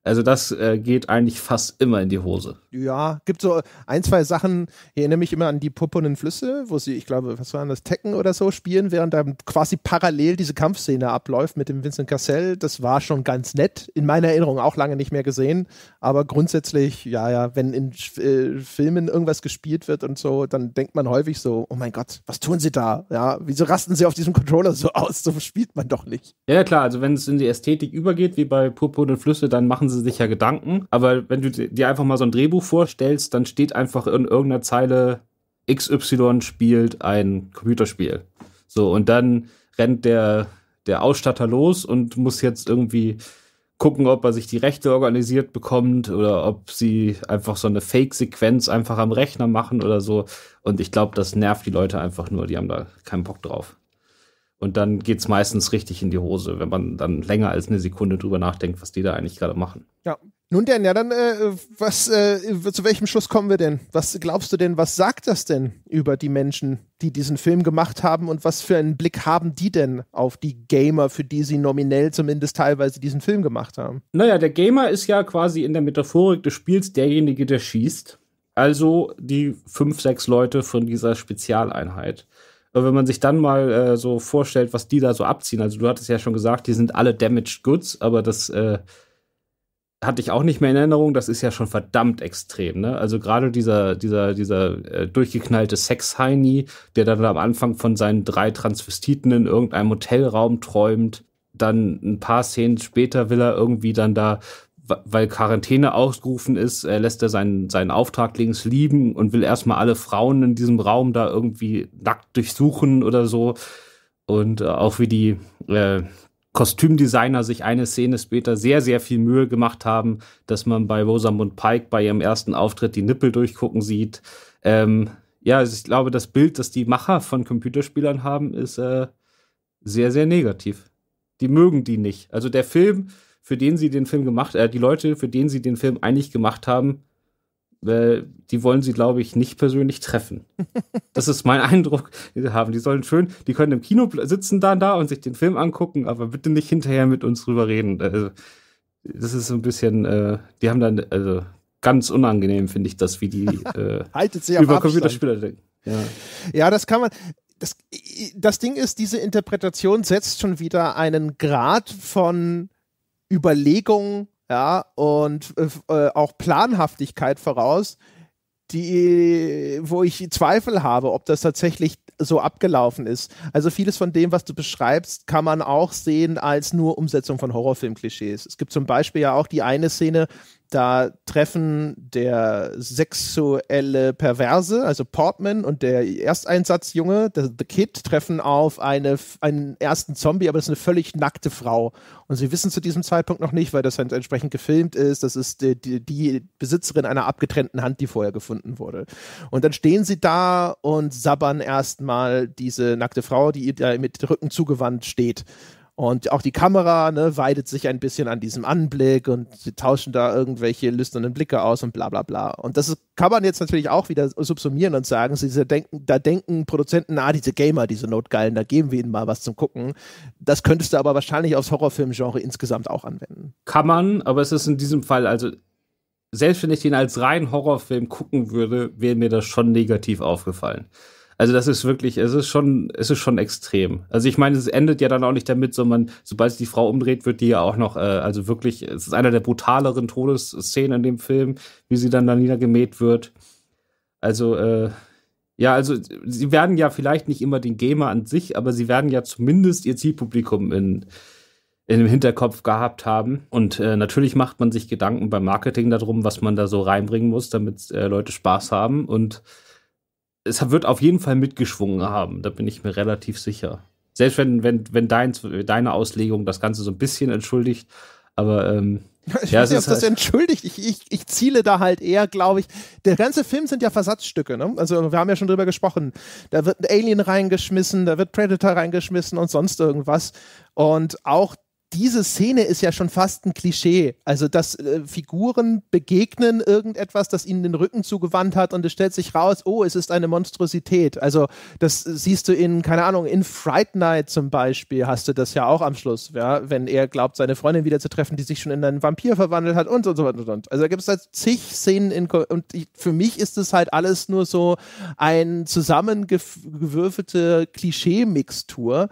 Also das äh, geht eigentlich fast immer in die Hose. Ja, gibt so ein, zwei Sachen. Ich erinnere mich immer an die Puppenden Flüsse, wo sie, ich glaube, was war das, Tekken oder so spielen, während da quasi parallel diese Kampfszene abläuft mit dem Vincent Cassell. Das war schon ganz nett. In meiner Erinnerung auch lange nicht mehr gesehen. Aber grundsätzlich, ja, ja, wenn in äh, Filmen irgendwas gespielt wird und so, dann denkt man häufig so, oh mein Gott, was tun sie da? Ja, wieso rasten sie auf diesem Controller so aus? So spielt man doch nicht. Ja, klar. Also wenn es in die Ästhetik übergeht, wie bei Puppenden Flüsse, dann machen sie sie sich ja Gedanken. Aber wenn du dir einfach mal so ein Drehbuch vorstellst, dann steht einfach in irgendeiner Zeile, XY spielt ein Computerspiel. So, und dann rennt der, der Ausstatter los und muss jetzt irgendwie gucken, ob er sich die Rechte organisiert bekommt oder ob sie einfach so eine Fake-Sequenz einfach am Rechner machen oder so. Und ich glaube, das nervt die Leute einfach nur. Die haben da keinen Bock drauf. Und dann geht es meistens richtig in die Hose, wenn man dann länger als eine Sekunde drüber nachdenkt, was die da eigentlich gerade machen. Ja. Nun denn, ja, dann, äh, was, äh, zu welchem Schluss kommen wir denn? Was glaubst du denn, was sagt das denn über die Menschen, die diesen Film gemacht haben und was für einen Blick haben die denn auf die Gamer, für die sie nominell zumindest teilweise diesen Film gemacht haben? Naja, der Gamer ist ja quasi in der Metaphorik des Spiels derjenige, der schießt. Also die fünf, sechs Leute von dieser Spezialeinheit aber wenn man sich dann mal äh, so vorstellt, was die da so abziehen, also du hattest ja schon gesagt, die sind alle damaged goods, aber das äh, hatte ich auch nicht mehr in Erinnerung, das ist ja schon verdammt extrem, ne? Also gerade dieser, dieser, dieser äh, durchgeknallte Sex-Heini, der dann am Anfang von seinen drei Transvestiten in irgendeinem Hotelraum träumt, dann ein paar Szenen später will er irgendwie dann da weil Quarantäne ausgerufen ist, äh, lässt er seinen, seinen Auftrag links lieben und will erstmal alle Frauen in diesem Raum da irgendwie nackt durchsuchen oder so. Und äh, auch wie die äh, Kostümdesigner sich eine Szene später sehr, sehr viel Mühe gemacht haben, dass man bei Rosamund Pike bei ihrem ersten Auftritt die Nippel durchgucken sieht. Ähm, ja, also ich glaube, das Bild, das die Macher von Computerspielern haben, ist äh, sehr, sehr negativ. Die mögen die nicht. Also der Film für den sie den Film gemacht, äh, die Leute, für den sie den Film eigentlich gemacht haben, äh, die wollen sie, glaube ich, nicht persönlich treffen. Das ist mein Eindruck, den sie haben. Die sollen schön, die können im Kino sitzen dann da und sich den Film angucken, aber bitte nicht hinterher mit uns drüber reden. Also, das ist so ein bisschen, äh, die haben dann, also ganz unangenehm, finde ich das, wie die äh, Haltet sie über Computerspieler denken. Ja. ja, das kann man. Das, das Ding ist, diese Interpretation setzt schon wieder einen Grad von Überlegung ja, und äh, äh, auch Planhaftigkeit voraus, die, wo ich Zweifel habe, ob das tatsächlich so abgelaufen ist. Also vieles von dem, was du beschreibst, kann man auch sehen als nur Umsetzung von Horrorfilm-Klischees. Es gibt zum Beispiel ja auch die eine Szene, da treffen der sexuelle Perverse, also Portman und der Ersteinsatzjunge, der The Kid, treffen auf eine, einen ersten Zombie, aber das ist eine völlig nackte Frau. Und sie wissen zu diesem Zeitpunkt noch nicht, weil das halt entsprechend gefilmt ist. Das ist die, äh, die, die Besitzerin einer abgetrennten Hand, die vorher gefunden wurde. Und dann stehen sie da und sabbern erstmal diese nackte Frau, die ihr mit Rücken zugewandt steht und auch die Kamera ne, weidet sich ein bisschen an diesem Anblick und sie tauschen da irgendwelche lüsternen Blicke aus und bla bla bla. Und das kann man jetzt natürlich auch wieder subsumieren und sagen, sie denken, da denken Produzenten, ah, diese Gamer, diese Notgeilen, da geben wir ihnen mal was zum Gucken. Das könntest du aber wahrscheinlich aufs Horrorfilmgenre insgesamt auch anwenden. Kann man, aber es ist in diesem Fall, also selbst wenn ich den als reinen Horrorfilm gucken würde, wäre mir das schon negativ aufgefallen. Also das ist wirklich, es ist schon, es ist schon extrem. Also ich meine, es endet ja dann auch nicht damit, sondern sobald die Frau umdreht, wird die ja auch noch, äh, also wirklich, es ist einer der brutaleren Todesszenen in dem Film, wie sie dann da niedergemäht wird. Also, äh, ja, also sie werden ja vielleicht nicht immer den Gamer an sich, aber sie werden ja zumindest ihr Zielpublikum in, in dem Hinterkopf gehabt haben. Und äh, natürlich macht man sich Gedanken beim Marketing darum, was man da so reinbringen muss, damit äh, Leute Spaß haben. Und es wird auf jeden Fall mitgeschwungen haben, da bin ich mir relativ sicher. Selbst wenn, wenn, wenn dein, deine Auslegung das Ganze so ein bisschen entschuldigt, aber ähm, ich ja, weiß nicht, ob das halt entschuldigt. Ich, ich, ich ziele da halt eher, glaube ich. Der ganze Film sind ja Versatzstücke, ne? Also wir haben ja schon drüber gesprochen. Da wird ein Alien reingeschmissen, da wird Predator reingeschmissen und sonst irgendwas. Und auch diese Szene ist ja schon fast ein Klischee. Also, dass äh, Figuren begegnen irgendetwas, das ihnen den Rücken zugewandt hat und es stellt sich raus, oh, es ist eine Monstrosität. Also, das siehst du in, keine Ahnung, in Fright Night zum Beispiel hast du das ja auch am Schluss, ja? wenn er glaubt, seine Freundin wieder zu treffen, die sich schon in einen Vampir verwandelt hat und, und so weiter und, und. Also, da gibt es halt zig Szenen in, und ich, für mich ist es halt alles nur so ein zusammengewürfelte Klischee-Mixtur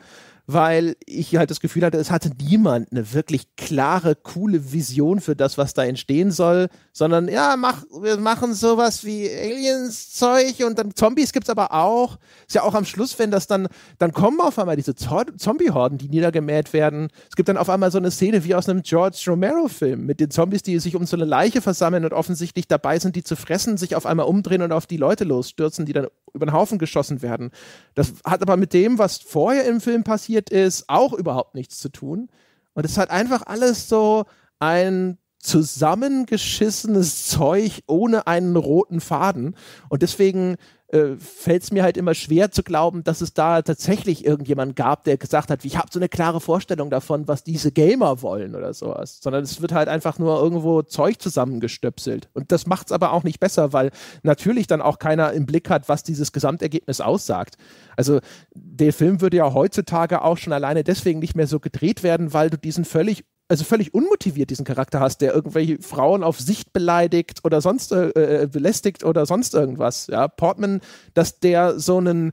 weil ich halt das Gefühl hatte, es hatte niemand eine wirklich klare, coole Vision für das, was da entstehen soll, sondern ja, mach, wir machen sowas wie Aliens-Zeug und dann Zombies gibt's aber auch. Ist ja auch am Schluss, wenn das dann, dann kommen auf einmal diese Zombie-Horden, die niedergemäht werden. Es gibt dann auf einmal so eine Szene wie aus einem George Romero-Film mit den Zombies, die sich um so eine Leiche versammeln und offensichtlich dabei sind, die zu fressen, sich auf einmal umdrehen und auf die Leute losstürzen, die dann über den Haufen geschossen werden. Das hat aber mit dem, was vorher im Film passiert, introvertiert ist, auch überhaupt nichts zu tun. Und es hat einfach alles so ein zusammengeschissenes Zeug ohne einen roten Faden. Und deswegen äh, fällt es mir halt immer schwer zu glauben, dass es da tatsächlich irgendjemand gab, der gesagt hat, ich habe so eine klare Vorstellung davon, was diese Gamer wollen oder sowas. Sondern es wird halt einfach nur irgendwo Zeug zusammengestöpselt. Und das macht es aber auch nicht besser, weil natürlich dann auch keiner im Blick hat, was dieses Gesamtergebnis aussagt. Also der Film würde ja heutzutage auch schon alleine deswegen nicht mehr so gedreht werden, weil du diesen völlig also völlig unmotiviert diesen Charakter hast, der irgendwelche Frauen auf Sicht beleidigt oder sonst äh, äh belästigt oder sonst irgendwas. Ja, Portman, dass der so einen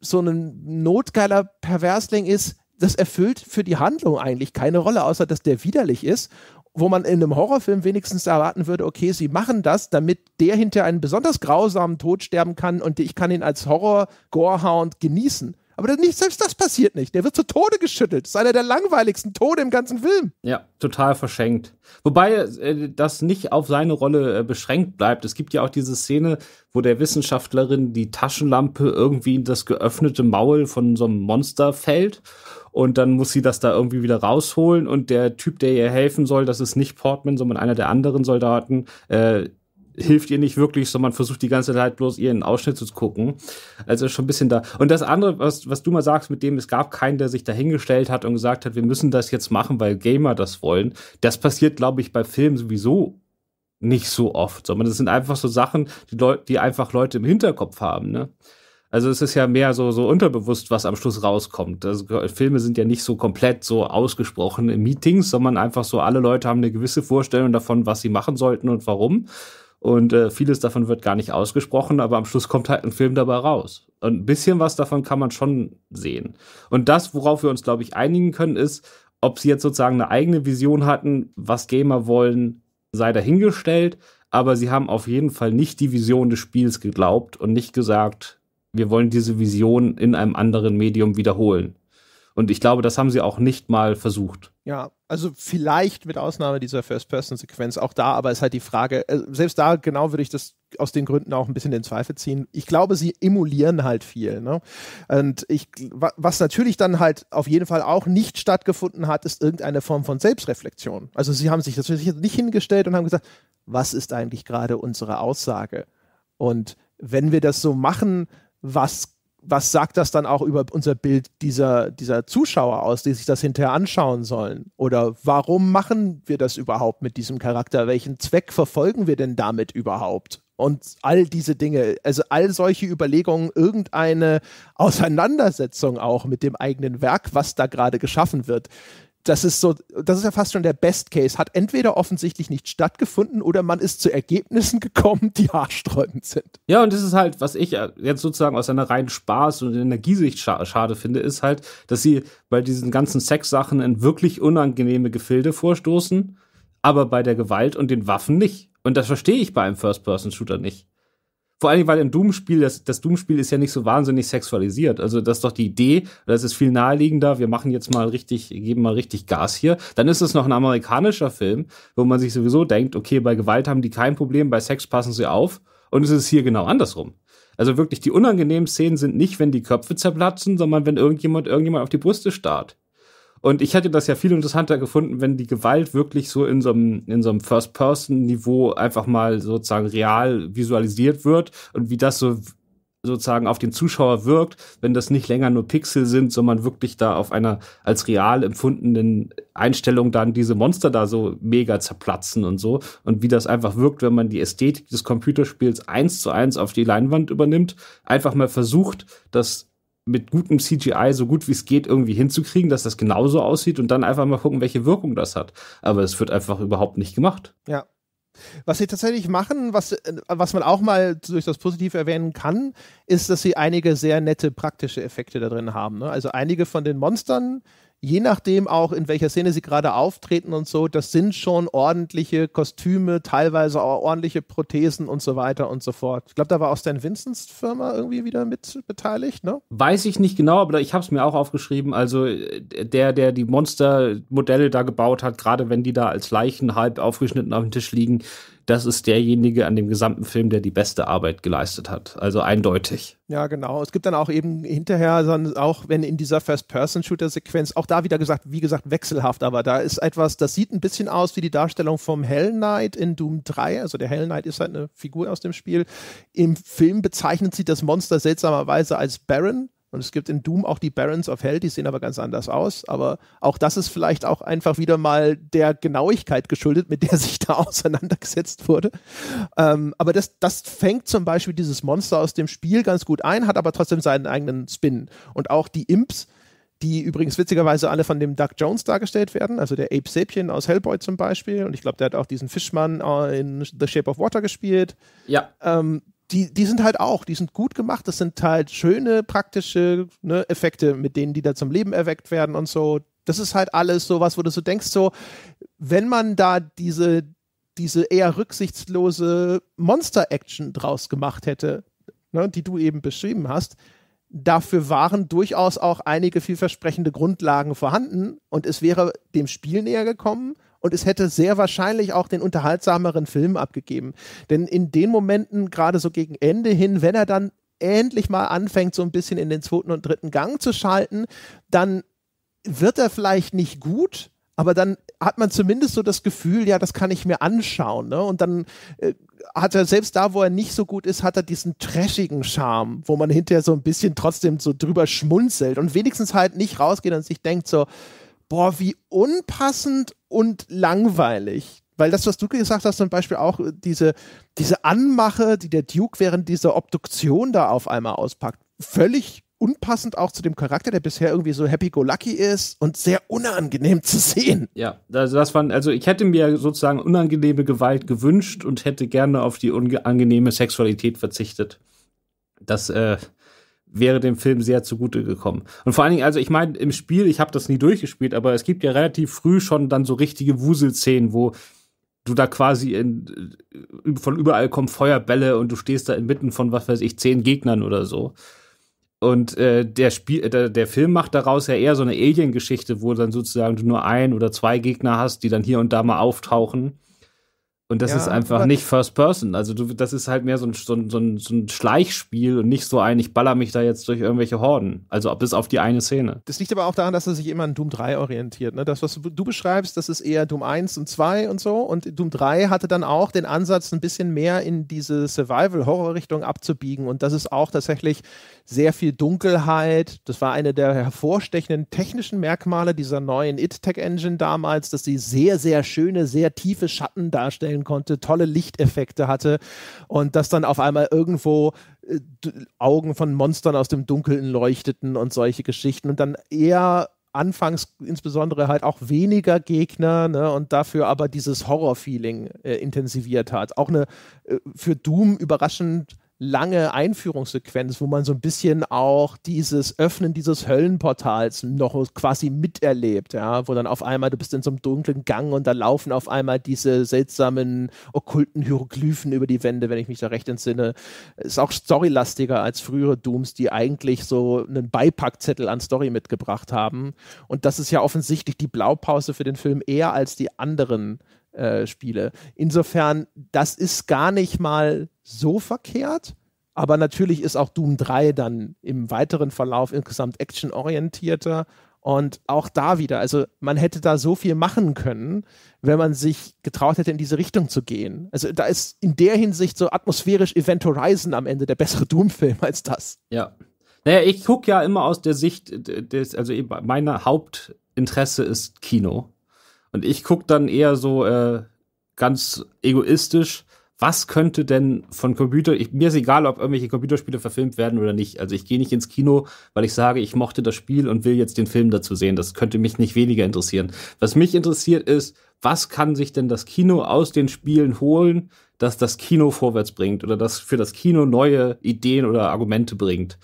so ein notgeiler Perversling ist, das erfüllt für die Handlung eigentlich keine Rolle, außer dass der widerlich ist wo man in einem Horrorfilm wenigstens erwarten würde, okay, sie machen das, damit der hinter einen besonders grausamen Tod sterben kann und ich kann ihn als Horror-Gorehound genießen. Aber nicht, selbst das passiert nicht. Der wird zu Tode geschüttelt. Das ist einer der langweiligsten Tode im ganzen Film. Ja, total verschenkt. Wobei äh, das nicht auf seine Rolle äh, beschränkt bleibt. Es gibt ja auch diese Szene, wo der Wissenschaftlerin die Taschenlampe irgendwie in das geöffnete Maul von so einem Monster fällt. Und dann muss sie das da irgendwie wieder rausholen. Und der Typ, der ihr helfen soll, das ist nicht Portman, sondern einer der anderen Soldaten, äh, hilft ihr nicht wirklich, sondern versucht die ganze Zeit bloß ihren Ausschnitt zu gucken. Also schon ein bisschen da. Und das andere, was, was du mal sagst, mit dem es gab keinen, der sich dahingestellt hat und gesagt hat, wir müssen das jetzt machen, weil Gamer das wollen. Das passiert, glaube ich, bei Filmen sowieso nicht so oft, sondern das sind einfach so Sachen, die, Leu die einfach Leute im Hinterkopf haben. Ne? Also es ist ja mehr so, so unterbewusst, was am Schluss rauskommt. Also Filme sind ja nicht so komplett so ausgesprochen in Meetings, sondern einfach so, alle Leute haben eine gewisse Vorstellung davon, was sie machen sollten und warum. Und äh, vieles davon wird gar nicht ausgesprochen, aber am Schluss kommt halt ein Film dabei raus. Und ein bisschen was davon kann man schon sehen. Und das, worauf wir uns, glaube ich, einigen können, ist, ob sie jetzt sozusagen eine eigene Vision hatten, was Gamer wollen, sei dahingestellt. Aber sie haben auf jeden Fall nicht die Vision des Spiels geglaubt und nicht gesagt, wir wollen diese Vision in einem anderen Medium wiederholen. Und ich glaube, das haben sie auch nicht mal versucht. Ja, also vielleicht mit Ausnahme dieser First-Person-Sequenz auch da, aber es ist halt die Frage, äh, selbst da genau würde ich das aus den Gründen auch ein bisschen in Zweifel ziehen. Ich glaube, sie emulieren halt viel. Ne? Und ich, was natürlich dann halt auf jeden Fall auch nicht stattgefunden hat, ist irgendeine Form von Selbstreflexion. Also sie haben sich natürlich nicht hingestellt und haben gesagt, was ist eigentlich gerade unsere Aussage? Und wenn wir das so machen, was was sagt das dann auch über unser Bild dieser, dieser Zuschauer aus, die sich das hinterher anschauen sollen? Oder warum machen wir das überhaupt mit diesem Charakter? Welchen Zweck verfolgen wir denn damit überhaupt? Und all diese Dinge, also all solche Überlegungen, irgendeine Auseinandersetzung auch mit dem eigenen Werk, was da gerade geschaffen wird, das ist so, das ist ja fast schon der Best Case, hat entweder offensichtlich nicht stattgefunden oder man ist zu Ergebnissen gekommen, die haarsträubend sind. Ja, und das ist halt, was ich äh, jetzt sozusagen aus einer reinen Spaß- und Energiesicht schade finde, ist halt, dass sie bei diesen ganzen Sexsachen in wirklich unangenehme Gefilde vorstoßen, aber bei der Gewalt und den Waffen nicht. Und das verstehe ich bei einem First-Person-Shooter nicht. Vor allem, weil im Doom-Spiel, das, das Doom-Spiel ist ja nicht so wahnsinnig sexualisiert. Also, das ist doch die Idee, das ist viel naheliegender, wir machen jetzt mal richtig, geben mal richtig Gas hier. Dann ist es noch ein amerikanischer Film, wo man sich sowieso denkt, okay, bei Gewalt haben die kein Problem, bei Sex passen sie auf. Und es ist hier genau andersrum. Also wirklich, die unangenehmen Szenen sind nicht, wenn die Köpfe zerplatzen, sondern wenn irgendjemand irgendjemand auf die Brüste starrt. Und ich hätte das ja viel interessanter gefunden, wenn die Gewalt wirklich so in so einem, in so einem First-Person-Niveau einfach mal sozusagen real visualisiert wird und wie das so sozusagen auf den Zuschauer wirkt, wenn das nicht länger nur Pixel sind, sondern wirklich da auf einer als real empfundenen Einstellung dann diese Monster da so mega zerplatzen und so und wie das einfach wirkt, wenn man die Ästhetik des Computerspiels eins zu eins auf die Leinwand übernimmt, einfach mal versucht, das mit gutem CGI so gut wie es geht irgendwie hinzukriegen, dass das genauso aussieht und dann einfach mal gucken, welche Wirkung das hat. Aber es wird einfach überhaupt nicht gemacht. Ja. Was sie tatsächlich machen, was, äh, was man auch mal durchaus positiv erwähnen kann, ist, dass sie einige sehr nette praktische Effekte da drin haben. Ne? Also einige von den Monstern, je nachdem auch, in welcher Szene sie gerade auftreten und so, das sind schon ordentliche Kostüme, teilweise auch ordentliche Prothesen und so weiter und so fort. Ich glaube, da war auch Stan Vincents Firma irgendwie wieder mit beteiligt, ne? Weiß ich nicht genau, aber ich habe es mir auch aufgeschrieben. Also äh, der, der die Monstermodelle da gebaut hat, gerade wenn die da als Leichen halb aufgeschnitten auf dem Tisch liegen, das ist derjenige an dem gesamten Film, der die beste Arbeit geleistet hat. Also eindeutig. Ja, genau. Es gibt dann auch eben hinterher, dann auch wenn in dieser First-Person-Shooter-Sequenz, auch da wieder gesagt, wie gesagt, wechselhaft, aber da ist etwas, das sieht ein bisschen aus wie die Darstellung vom Hell Knight in Doom 3. Also der Hell Knight ist halt eine Figur aus dem Spiel. Im Film bezeichnet sie das Monster seltsamerweise als Baron und es gibt in Doom auch die Barons of Hell, die sehen aber ganz anders aus. Aber auch das ist vielleicht auch einfach wieder mal der Genauigkeit geschuldet, mit der sich da auseinandergesetzt wurde. Ähm, aber das, das fängt zum Beispiel dieses Monster aus dem Spiel ganz gut ein, hat aber trotzdem seinen eigenen Spin. Und auch die Imps, die übrigens witzigerweise alle von dem Doug Jones dargestellt werden, also der Ape Sapien aus Hellboy zum Beispiel. Und ich glaube, der hat auch diesen Fischmann äh, in The Shape of Water gespielt. Ja. Ähm, die, die sind halt auch, die sind gut gemacht. Das sind halt schöne, praktische ne, Effekte, mit denen die da zum Leben erweckt werden und so. Das ist halt alles so was, wo du so denkst, so, wenn man da diese, diese eher rücksichtslose Monster-Action draus gemacht hätte, ne, die du eben beschrieben hast, dafür waren durchaus auch einige vielversprechende Grundlagen vorhanden und es wäre dem Spiel näher gekommen und es hätte sehr wahrscheinlich auch den unterhaltsameren Film abgegeben. Denn in den Momenten, gerade so gegen Ende hin, wenn er dann endlich mal anfängt, so ein bisschen in den zweiten und dritten Gang zu schalten, dann wird er vielleicht nicht gut, aber dann hat man zumindest so das Gefühl, ja, das kann ich mir anschauen. Ne? Und dann äh, hat er selbst da, wo er nicht so gut ist, hat er diesen trashigen Charme, wo man hinterher so ein bisschen trotzdem so drüber schmunzelt und wenigstens halt nicht rausgeht und sich denkt so, boah, wie unpassend und langweilig. Weil das, was du gesagt hast, zum Beispiel auch äh, diese, diese Anmache, die der Duke während dieser Obduktion da auf einmal auspackt, völlig unpassend auch zu dem Charakter, der bisher irgendwie so happy-go-lucky ist und sehr unangenehm zu sehen. Ja, also das waren, also ich hätte mir sozusagen unangenehme Gewalt gewünscht und hätte gerne auf die unangenehme Sexualität verzichtet. Das, äh, wäre dem Film sehr zugute gekommen. Und vor allen Dingen, also ich meine, im Spiel, ich habe das nie durchgespielt, aber es gibt ja relativ früh schon dann so richtige Wuselszenen, wo du da quasi in, äh, von überall kommen Feuerbälle und du stehst da inmitten von, was weiß ich, zehn Gegnern oder so. Und äh, der, Spiel, äh, der, der Film macht daraus ja eher so eine Alien-Geschichte, wo dann sozusagen du nur ein oder zwei Gegner hast, die dann hier und da mal auftauchen und das ja, ist einfach nicht First Person. Also du, das ist halt mehr so ein, so, ein, so ein Schleichspiel und nicht so ein, ich baller mich da jetzt durch irgendwelche Horden. Also bis auf die eine Szene. Das liegt aber auch daran, dass er sich immer an Doom 3 orientiert. Ne? Das, was du beschreibst, das ist eher Doom 1 und 2 und so. Und Doom 3 hatte dann auch den Ansatz, ein bisschen mehr in diese Survival-Horror-Richtung abzubiegen. Und das ist auch tatsächlich sehr viel Dunkelheit. Das war eine der hervorstechenden technischen Merkmale dieser neuen It-Tech-Engine damals, dass sie sehr, sehr schöne, sehr tiefe Schatten darstellen konnte, tolle Lichteffekte hatte und dass dann auf einmal irgendwo äh, Augen von Monstern aus dem Dunkeln leuchteten und solche Geschichten und dann eher anfangs insbesondere halt auch weniger Gegner ne, und dafür aber dieses Horror-Feeling äh, intensiviert hat. Auch eine äh, für Doom überraschend lange Einführungssequenz, wo man so ein bisschen auch dieses Öffnen dieses Höllenportals noch quasi miterlebt, ja, wo dann auf einmal du bist in so einem dunklen Gang und da laufen auf einmal diese seltsamen okkulten Hieroglyphen über die Wände, wenn ich mich da recht entsinne. Ist auch storylastiger als frühere Dooms, die eigentlich so einen Beipackzettel an Story mitgebracht haben und das ist ja offensichtlich die Blaupause für den Film eher als die anderen äh, Spiele. Insofern, das ist gar nicht mal so verkehrt. Aber natürlich ist auch Doom 3 dann im weiteren Verlauf insgesamt actionorientierter. Und auch da wieder, also man hätte da so viel machen können, wenn man sich getraut hätte, in diese Richtung zu gehen. Also da ist in der Hinsicht so atmosphärisch Event Horizon am Ende der bessere Doom-Film als das. Ja. Naja, ich gucke ja immer aus der Sicht des, also eben mein Hauptinteresse ist Kino. Und ich gucke dann eher so äh, ganz egoistisch, was könnte denn von Computer, ich, mir ist egal, ob irgendwelche Computerspiele verfilmt werden oder nicht. Also ich gehe nicht ins Kino, weil ich sage, ich mochte das Spiel und will jetzt den Film dazu sehen. Das könnte mich nicht weniger interessieren. Was mich interessiert ist, was kann sich denn das Kino aus den Spielen holen, dass das Kino vorwärts bringt oder das für das Kino neue Ideen oder Argumente bringt.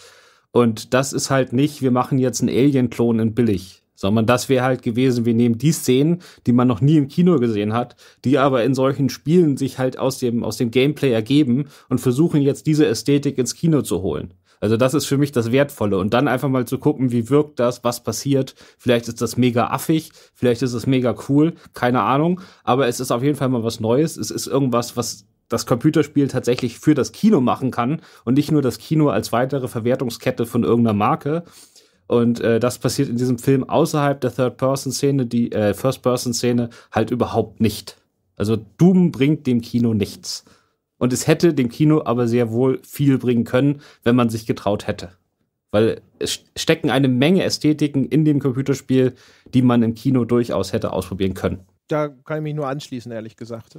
Und das ist halt nicht, wir machen jetzt einen Alien-Klon in billig, sondern das wäre halt gewesen, wir nehmen die Szenen, die man noch nie im Kino gesehen hat, die aber in solchen Spielen sich halt aus dem, aus dem Gameplay ergeben und versuchen jetzt diese Ästhetik ins Kino zu holen. Also das ist für mich das Wertvolle. Und dann einfach mal zu gucken, wie wirkt das, was passiert. Vielleicht ist das mega affig, vielleicht ist es mega cool, keine Ahnung. Aber es ist auf jeden Fall mal was Neues. Es ist irgendwas, was das Computerspiel tatsächlich für das Kino machen kann und nicht nur das Kino als weitere Verwertungskette von irgendeiner Marke, und äh, das passiert in diesem Film außerhalb der Third-Person-Szene, die äh, First-Person-Szene halt überhaupt nicht. Also Doom bringt dem Kino nichts. Und es hätte dem Kino aber sehr wohl viel bringen können, wenn man sich getraut hätte. Weil es stecken eine Menge Ästhetiken in dem Computerspiel, die man im Kino durchaus hätte ausprobieren können. Da kann ich mich nur anschließen, ehrlich gesagt.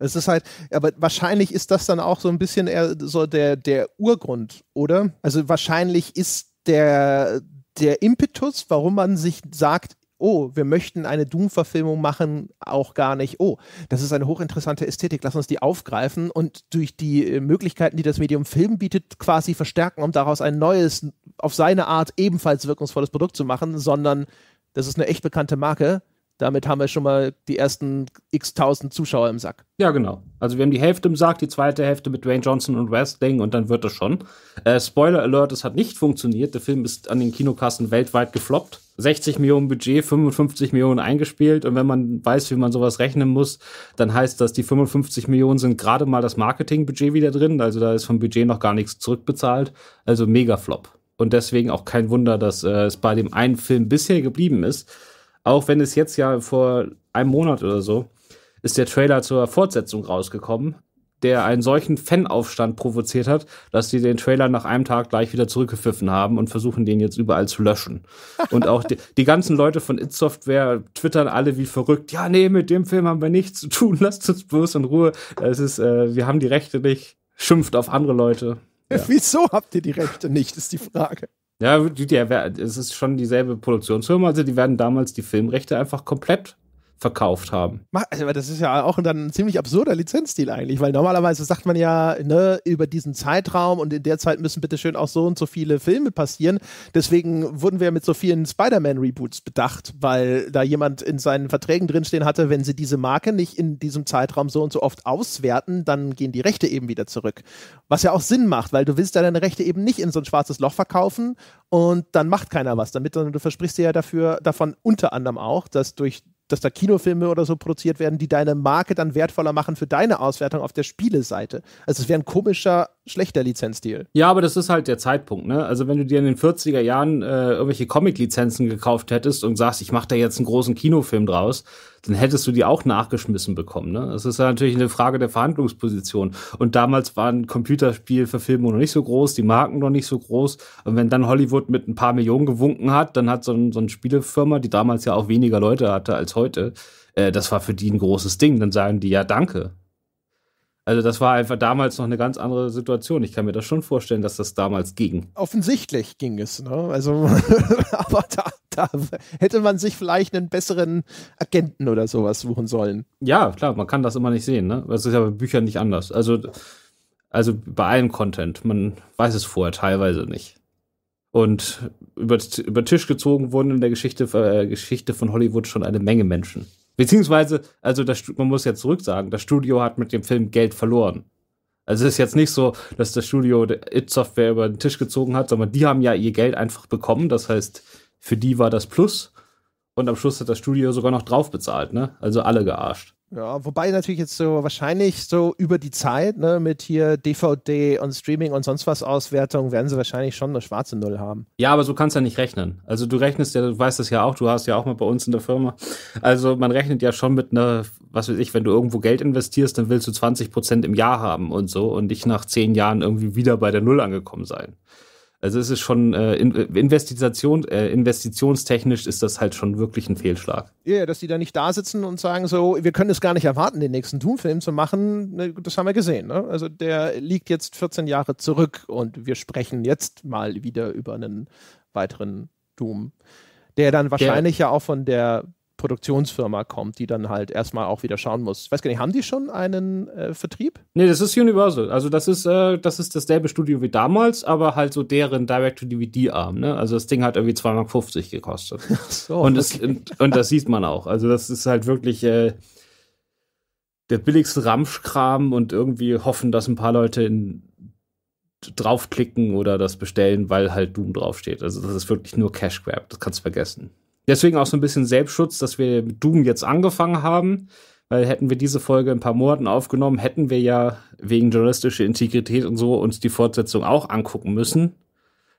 Es ist halt, aber wahrscheinlich ist das dann auch so ein bisschen eher so der, der Urgrund, oder? Also wahrscheinlich ist der, der Impetus, warum man sich sagt, oh, wir möchten eine Doom-Verfilmung machen, auch gar nicht, oh, das ist eine hochinteressante Ästhetik, lass uns die aufgreifen und durch die äh, Möglichkeiten, die das Medium Film bietet, quasi verstärken, um daraus ein neues, auf seine Art ebenfalls wirkungsvolles Produkt zu machen, sondern das ist eine echt bekannte Marke, damit haben wir schon mal die ersten x tausend Zuschauer im Sack. Ja, genau. Also wir haben die Hälfte im Sack, die zweite Hälfte mit Dwayne Johnson und Wrestling und dann wird das schon. Äh, Spoiler Alert, es hat nicht funktioniert. Der Film ist an den Kinokassen weltweit gefloppt. 60 Millionen Budget, 55 Millionen eingespielt. Und wenn man weiß, wie man sowas rechnen muss, dann heißt das, die 55 Millionen sind gerade mal das Marketingbudget wieder drin. Also da ist vom Budget noch gar nichts zurückbezahlt. Also mega Flop. Und deswegen auch kein Wunder, dass äh, es bei dem einen Film bisher geblieben ist. Auch wenn es jetzt ja vor einem Monat oder so ist der Trailer zur Fortsetzung rausgekommen, der einen solchen Fanaufstand provoziert hat, dass sie den Trailer nach einem Tag gleich wieder zurückgepfiffen haben und versuchen, den jetzt überall zu löschen. Und auch die, die, ganzen Leute von It Software twittern alle wie verrückt. Ja, nee, mit dem Film haben wir nichts zu tun. Lasst uns bloß in Ruhe. Es ist, äh, wir haben die Rechte nicht. Schimpft auf andere Leute. Ja. Wieso habt ihr die Rechte nicht, ist die Frage. Ja, es ist schon dieselbe Produktionsfirma, also die werden damals die Filmrechte einfach komplett verkauft haben. Also das ist ja auch dann ein ziemlich absurder Lizenzdeal eigentlich, weil normalerweise sagt man ja, ne, über diesen Zeitraum und in der Zeit müssen bitte schön auch so und so viele Filme passieren. Deswegen wurden wir mit so vielen Spider-Man-Reboots bedacht, weil da jemand in seinen Verträgen drinstehen hatte, wenn sie diese Marke nicht in diesem Zeitraum so und so oft auswerten, dann gehen die Rechte eben wieder zurück. Was ja auch Sinn macht, weil du willst ja deine Rechte eben nicht in so ein schwarzes Loch verkaufen und dann macht keiner was damit, sondern du versprichst dir ja dafür, davon unter anderem auch, dass durch dass da Kinofilme oder so produziert werden, die deine Marke dann wertvoller machen für deine Auswertung auf der Spieleseite. Also es wäre ein komischer schlechter Lizenzdeal. Ja, aber das ist halt der Zeitpunkt, ne? Also wenn du dir in den 40er Jahren äh, irgendwelche Comic-Lizenzen gekauft hättest und sagst, ich mache da jetzt einen großen Kinofilm draus, dann hättest du die auch nachgeschmissen bekommen, ne? Das ist ja natürlich eine Frage der Verhandlungsposition. Und damals waren Computerspielverfilmungen noch nicht so groß, die Marken noch nicht so groß. Und wenn dann Hollywood mit ein paar Millionen gewunken hat, dann hat so, ein, so eine Spielefirma, die damals ja auch weniger Leute hatte als heute, äh, das war für die ein großes Ding. Dann sagen die, ja, danke. Also das war einfach damals noch eine ganz andere Situation. Ich kann mir das schon vorstellen, dass das damals ging. Offensichtlich ging es. Ne? Also, aber da, da, hätte man sich vielleicht einen besseren Agenten oder sowas suchen sollen. Ja, klar, man kann das immer nicht sehen. Ne? Das ist ja bei Büchern nicht anders. Also, also bei allem Content. Man weiß es vorher teilweise nicht. Und über, über Tisch gezogen wurden in der Geschichte, äh, Geschichte von Hollywood schon eine Menge Menschen. Beziehungsweise, also das, man muss jetzt zurück sagen, das Studio hat mit dem Film Geld verloren. Also es ist jetzt nicht so, dass das Studio It Software über den Tisch gezogen hat, sondern die haben ja ihr Geld einfach bekommen. Das heißt, für die war das Plus. Und am Schluss hat das Studio sogar noch drauf bezahlt, ne? Also alle gearscht. Ja, wobei natürlich jetzt so wahrscheinlich so über die Zeit, ne, mit hier DVD und Streaming und sonst was Auswertung, werden sie wahrscheinlich schon eine schwarze Null haben. Ja, aber so kannst du ja nicht rechnen. Also du rechnest ja, du weißt das ja auch, du hast ja auch mal bei uns in der Firma. Also man rechnet ja schon mit einer, was weiß ich, wenn du irgendwo Geld investierst, dann willst du 20 Prozent im Jahr haben und so und nicht nach zehn Jahren irgendwie wieder bei der Null angekommen sein. Also es ist schon äh, Investition, äh, investitionstechnisch ist das halt schon wirklich ein Fehlschlag. Ja, yeah, dass die da nicht da sitzen und sagen so, wir können es gar nicht erwarten, den nächsten Doom-Film zu machen. Ne, das haben wir gesehen. Ne? Also der liegt jetzt 14 Jahre zurück und wir sprechen jetzt mal wieder über einen weiteren Doom. Der dann wahrscheinlich der, ja auch von der Produktionsfirma kommt, die dann halt erstmal auch wieder schauen muss. Ich weiß gar nicht, haben die schon einen äh, Vertrieb? Nee, das ist Universal. Also das ist, äh, das ist dasselbe Studio wie damals, aber halt so deren Direct-to-DVD-Arm. Ne? Also das Ding hat irgendwie 2,50 gekostet. So, und, okay. das, und, und, das sieht man auch. Also das ist halt wirklich äh, der billigste Ramschkram und irgendwie hoffen, dass ein paar Leute in, draufklicken oder das bestellen, weil halt Doom draufsteht. Also das ist wirklich nur Cash Grab, das kannst du vergessen. Deswegen auch so ein bisschen Selbstschutz, dass wir mit Doom jetzt angefangen haben, weil hätten wir diese Folge ein paar Monaten aufgenommen, hätten wir ja wegen journalistischer Integrität und so uns die Fortsetzung auch angucken müssen.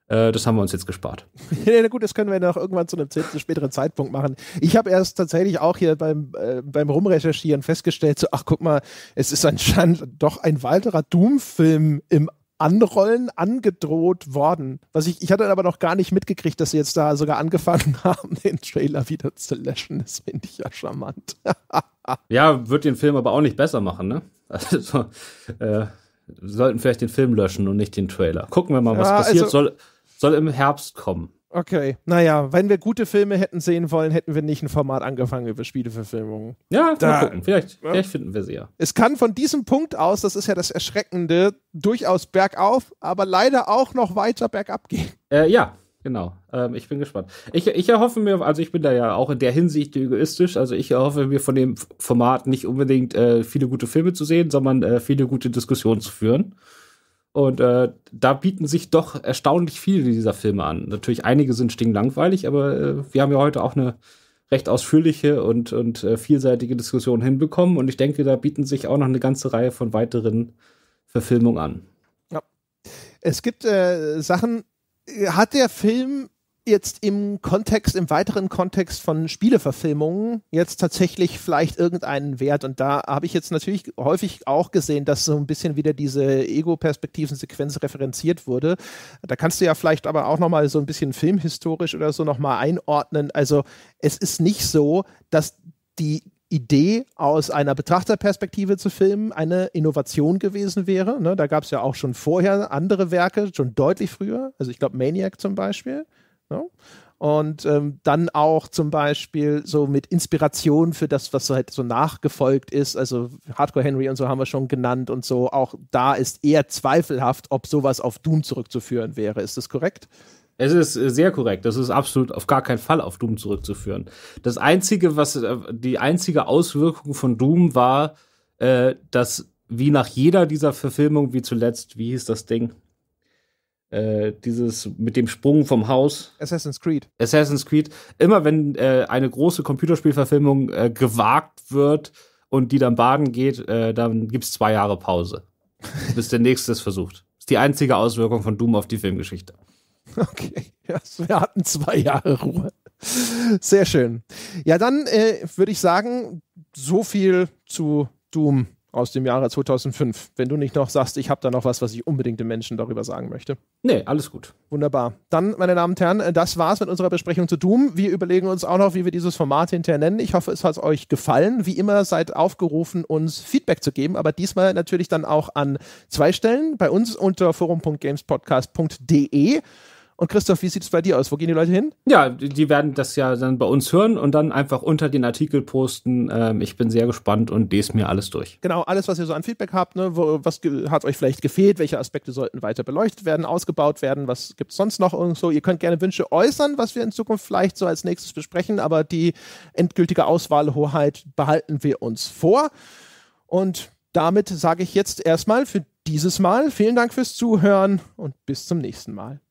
Äh, das haben wir uns jetzt gespart. ja, gut, das können wir noch irgendwann zu einem späteren Zeitpunkt machen. Ich habe erst tatsächlich auch hier beim, äh, beim Rumrecherchieren festgestellt, so, ach guck mal, es ist anscheinend doch ein weiterer Doom-Film im Anrollen angedroht worden. Was ich, ich hatte aber noch gar nicht mitgekriegt, dass sie jetzt da sogar angefangen haben, den Trailer wieder zu löschen. Das finde ich ja charmant. ja, wird den Film aber auch nicht besser machen, ne? Also, äh, sollten vielleicht den Film löschen und nicht den Trailer. Gucken wir mal, was ja, passiert. Also soll, soll im Herbst kommen. Okay, naja, wenn wir gute Filme hätten sehen wollen, hätten wir nicht ein Format angefangen über Spieleverfilmungen. Ja, da, mal gucken. Vielleicht, ja. vielleicht finden wir sie ja. Es kann von diesem Punkt aus, das ist ja das Erschreckende, durchaus bergauf, aber leider auch noch weiter bergab gehen. Äh, ja, genau. Ähm, ich bin gespannt. Ich, ich erhoffe mir, also ich bin da ja auch in der Hinsicht egoistisch, also ich erhoffe mir von dem Format nicht unbedingt äh, viele gute Filme zu sehen, sondern äh, viele gute Diskussionen zu führen. Und äh, da bieten sich doch erstaunlich viele dieser Filme an. Natürlich, einige sind stinklangweilig, aber äh, wir haben ja heute auch eine recht ausführliche und, und äh, vielseitige Diskussion hinbekommen. Und ich denke, da bieten sich auch noch eine ganze Reihe von weiteren Verfilmungen an. Ja. Es gibt äh, Sachen, hat der Film jetzt im Kontext, im weiteren Kontext von Spieleverfilmungen jetzt tatsächlich vielleicht irgendeinen Wert. Und da habe ich jetzt natürlich häufig auch gesehen, dass so ein bisschen wieder diese Ego-Perspektiven-Sequenz referenziert wurde. Da kannst du ja vielleicht aber auch nochmal so ein bisschen filmhistorisch oder so nochmal einordnen. Also es ist nicht so, dass die Idee aus einer Betrachterperspektive zu filmen eine Innovation gewesen wäre. Ne, da gab es ja auch schon vorher andere Werke, schon deutlich früher. Also ich glaube Maniac zum Beispiel. Ne? und ähm, dann auch zum Beispiel so mit Inspiration für das, was so halt so nachgefolgt ist, also Hardcore Henry und so haben wir schon genannt und so, auch da ist eher zweifelhaft, ob sowas auf Doom zurückzuführen wäre. Ist das korrekt? Es ist äh, sehr korrekt. Das ist absolut auf gar keinen Fall auf Doom zurückzuführen. Das einzige, was äh, die einzige Auswirkung von Doom war, äh, dass wie nach jeder dieser Verfilmungen, wie zuletzt, wie hieß das Ding? Äh, dieses mit dem Sprung vom Haus. Assassin's Creed. Assassin's Creed. Immer wenn äh, eine große Computerspielverfilmung äh, gewagt wird und die dann baden geht, äh, dann gibt es zwei Jahre Pause, bis der nächste es versucht. Ist die einzige Auswirkung von Doom auf die Filmgeschichte. Okay, ja, wir hatten zwei Jahre Ruhe. Sehr schön. Ja, dann äh, würde ich sagen, so viel zu Doom aus dem Jahre 2005. Wenn du nicht noch sagst, ich habe da noch was, was ich unbedingt den Menschen darüber sagen möchte. Nee, alles gut. Wunderbar. Dann, meine Damen und Herren, das war's mit unserer Besprechung zu Doom. Wir überlegen uns auch noch, wie wir dieses Format hinterher nennen. Ich hoffe, es hat euch gefallen. Wie immer seid aufgerufen, uns Feedback zu geben, aber diesmal natürlich dann auch an zwei Stellen. Bei uns unter forum.gamespodcast.de und Christoph, wie sieht es bei dir aus? Wo gehen die Leute hin? Ja, die werden das ja dann bei uns hören und dann einfach unter den Artikel posten. Ähm, ich bin sehr gespannt und lese mir alles durch. Genau, alles, was ihr so an Feedback habt, ne? Wo, was hat euch vielleicht gefehlt, welche Aspekte sollten weiter beleuchtet werden, ausgebaut werden, was gibt es sonst noch und so. Ihr könnt gerne Wünsche äußern, was wir in Zukunft vielleicht so als nächstes besprechen, aber die endgültige Auswahlhoheit behalten wir uns vor. Und damit sage ich jetzt erstmal für dieses Mal vielen Dank fürs Zuhören und bis zum nächsten Mal.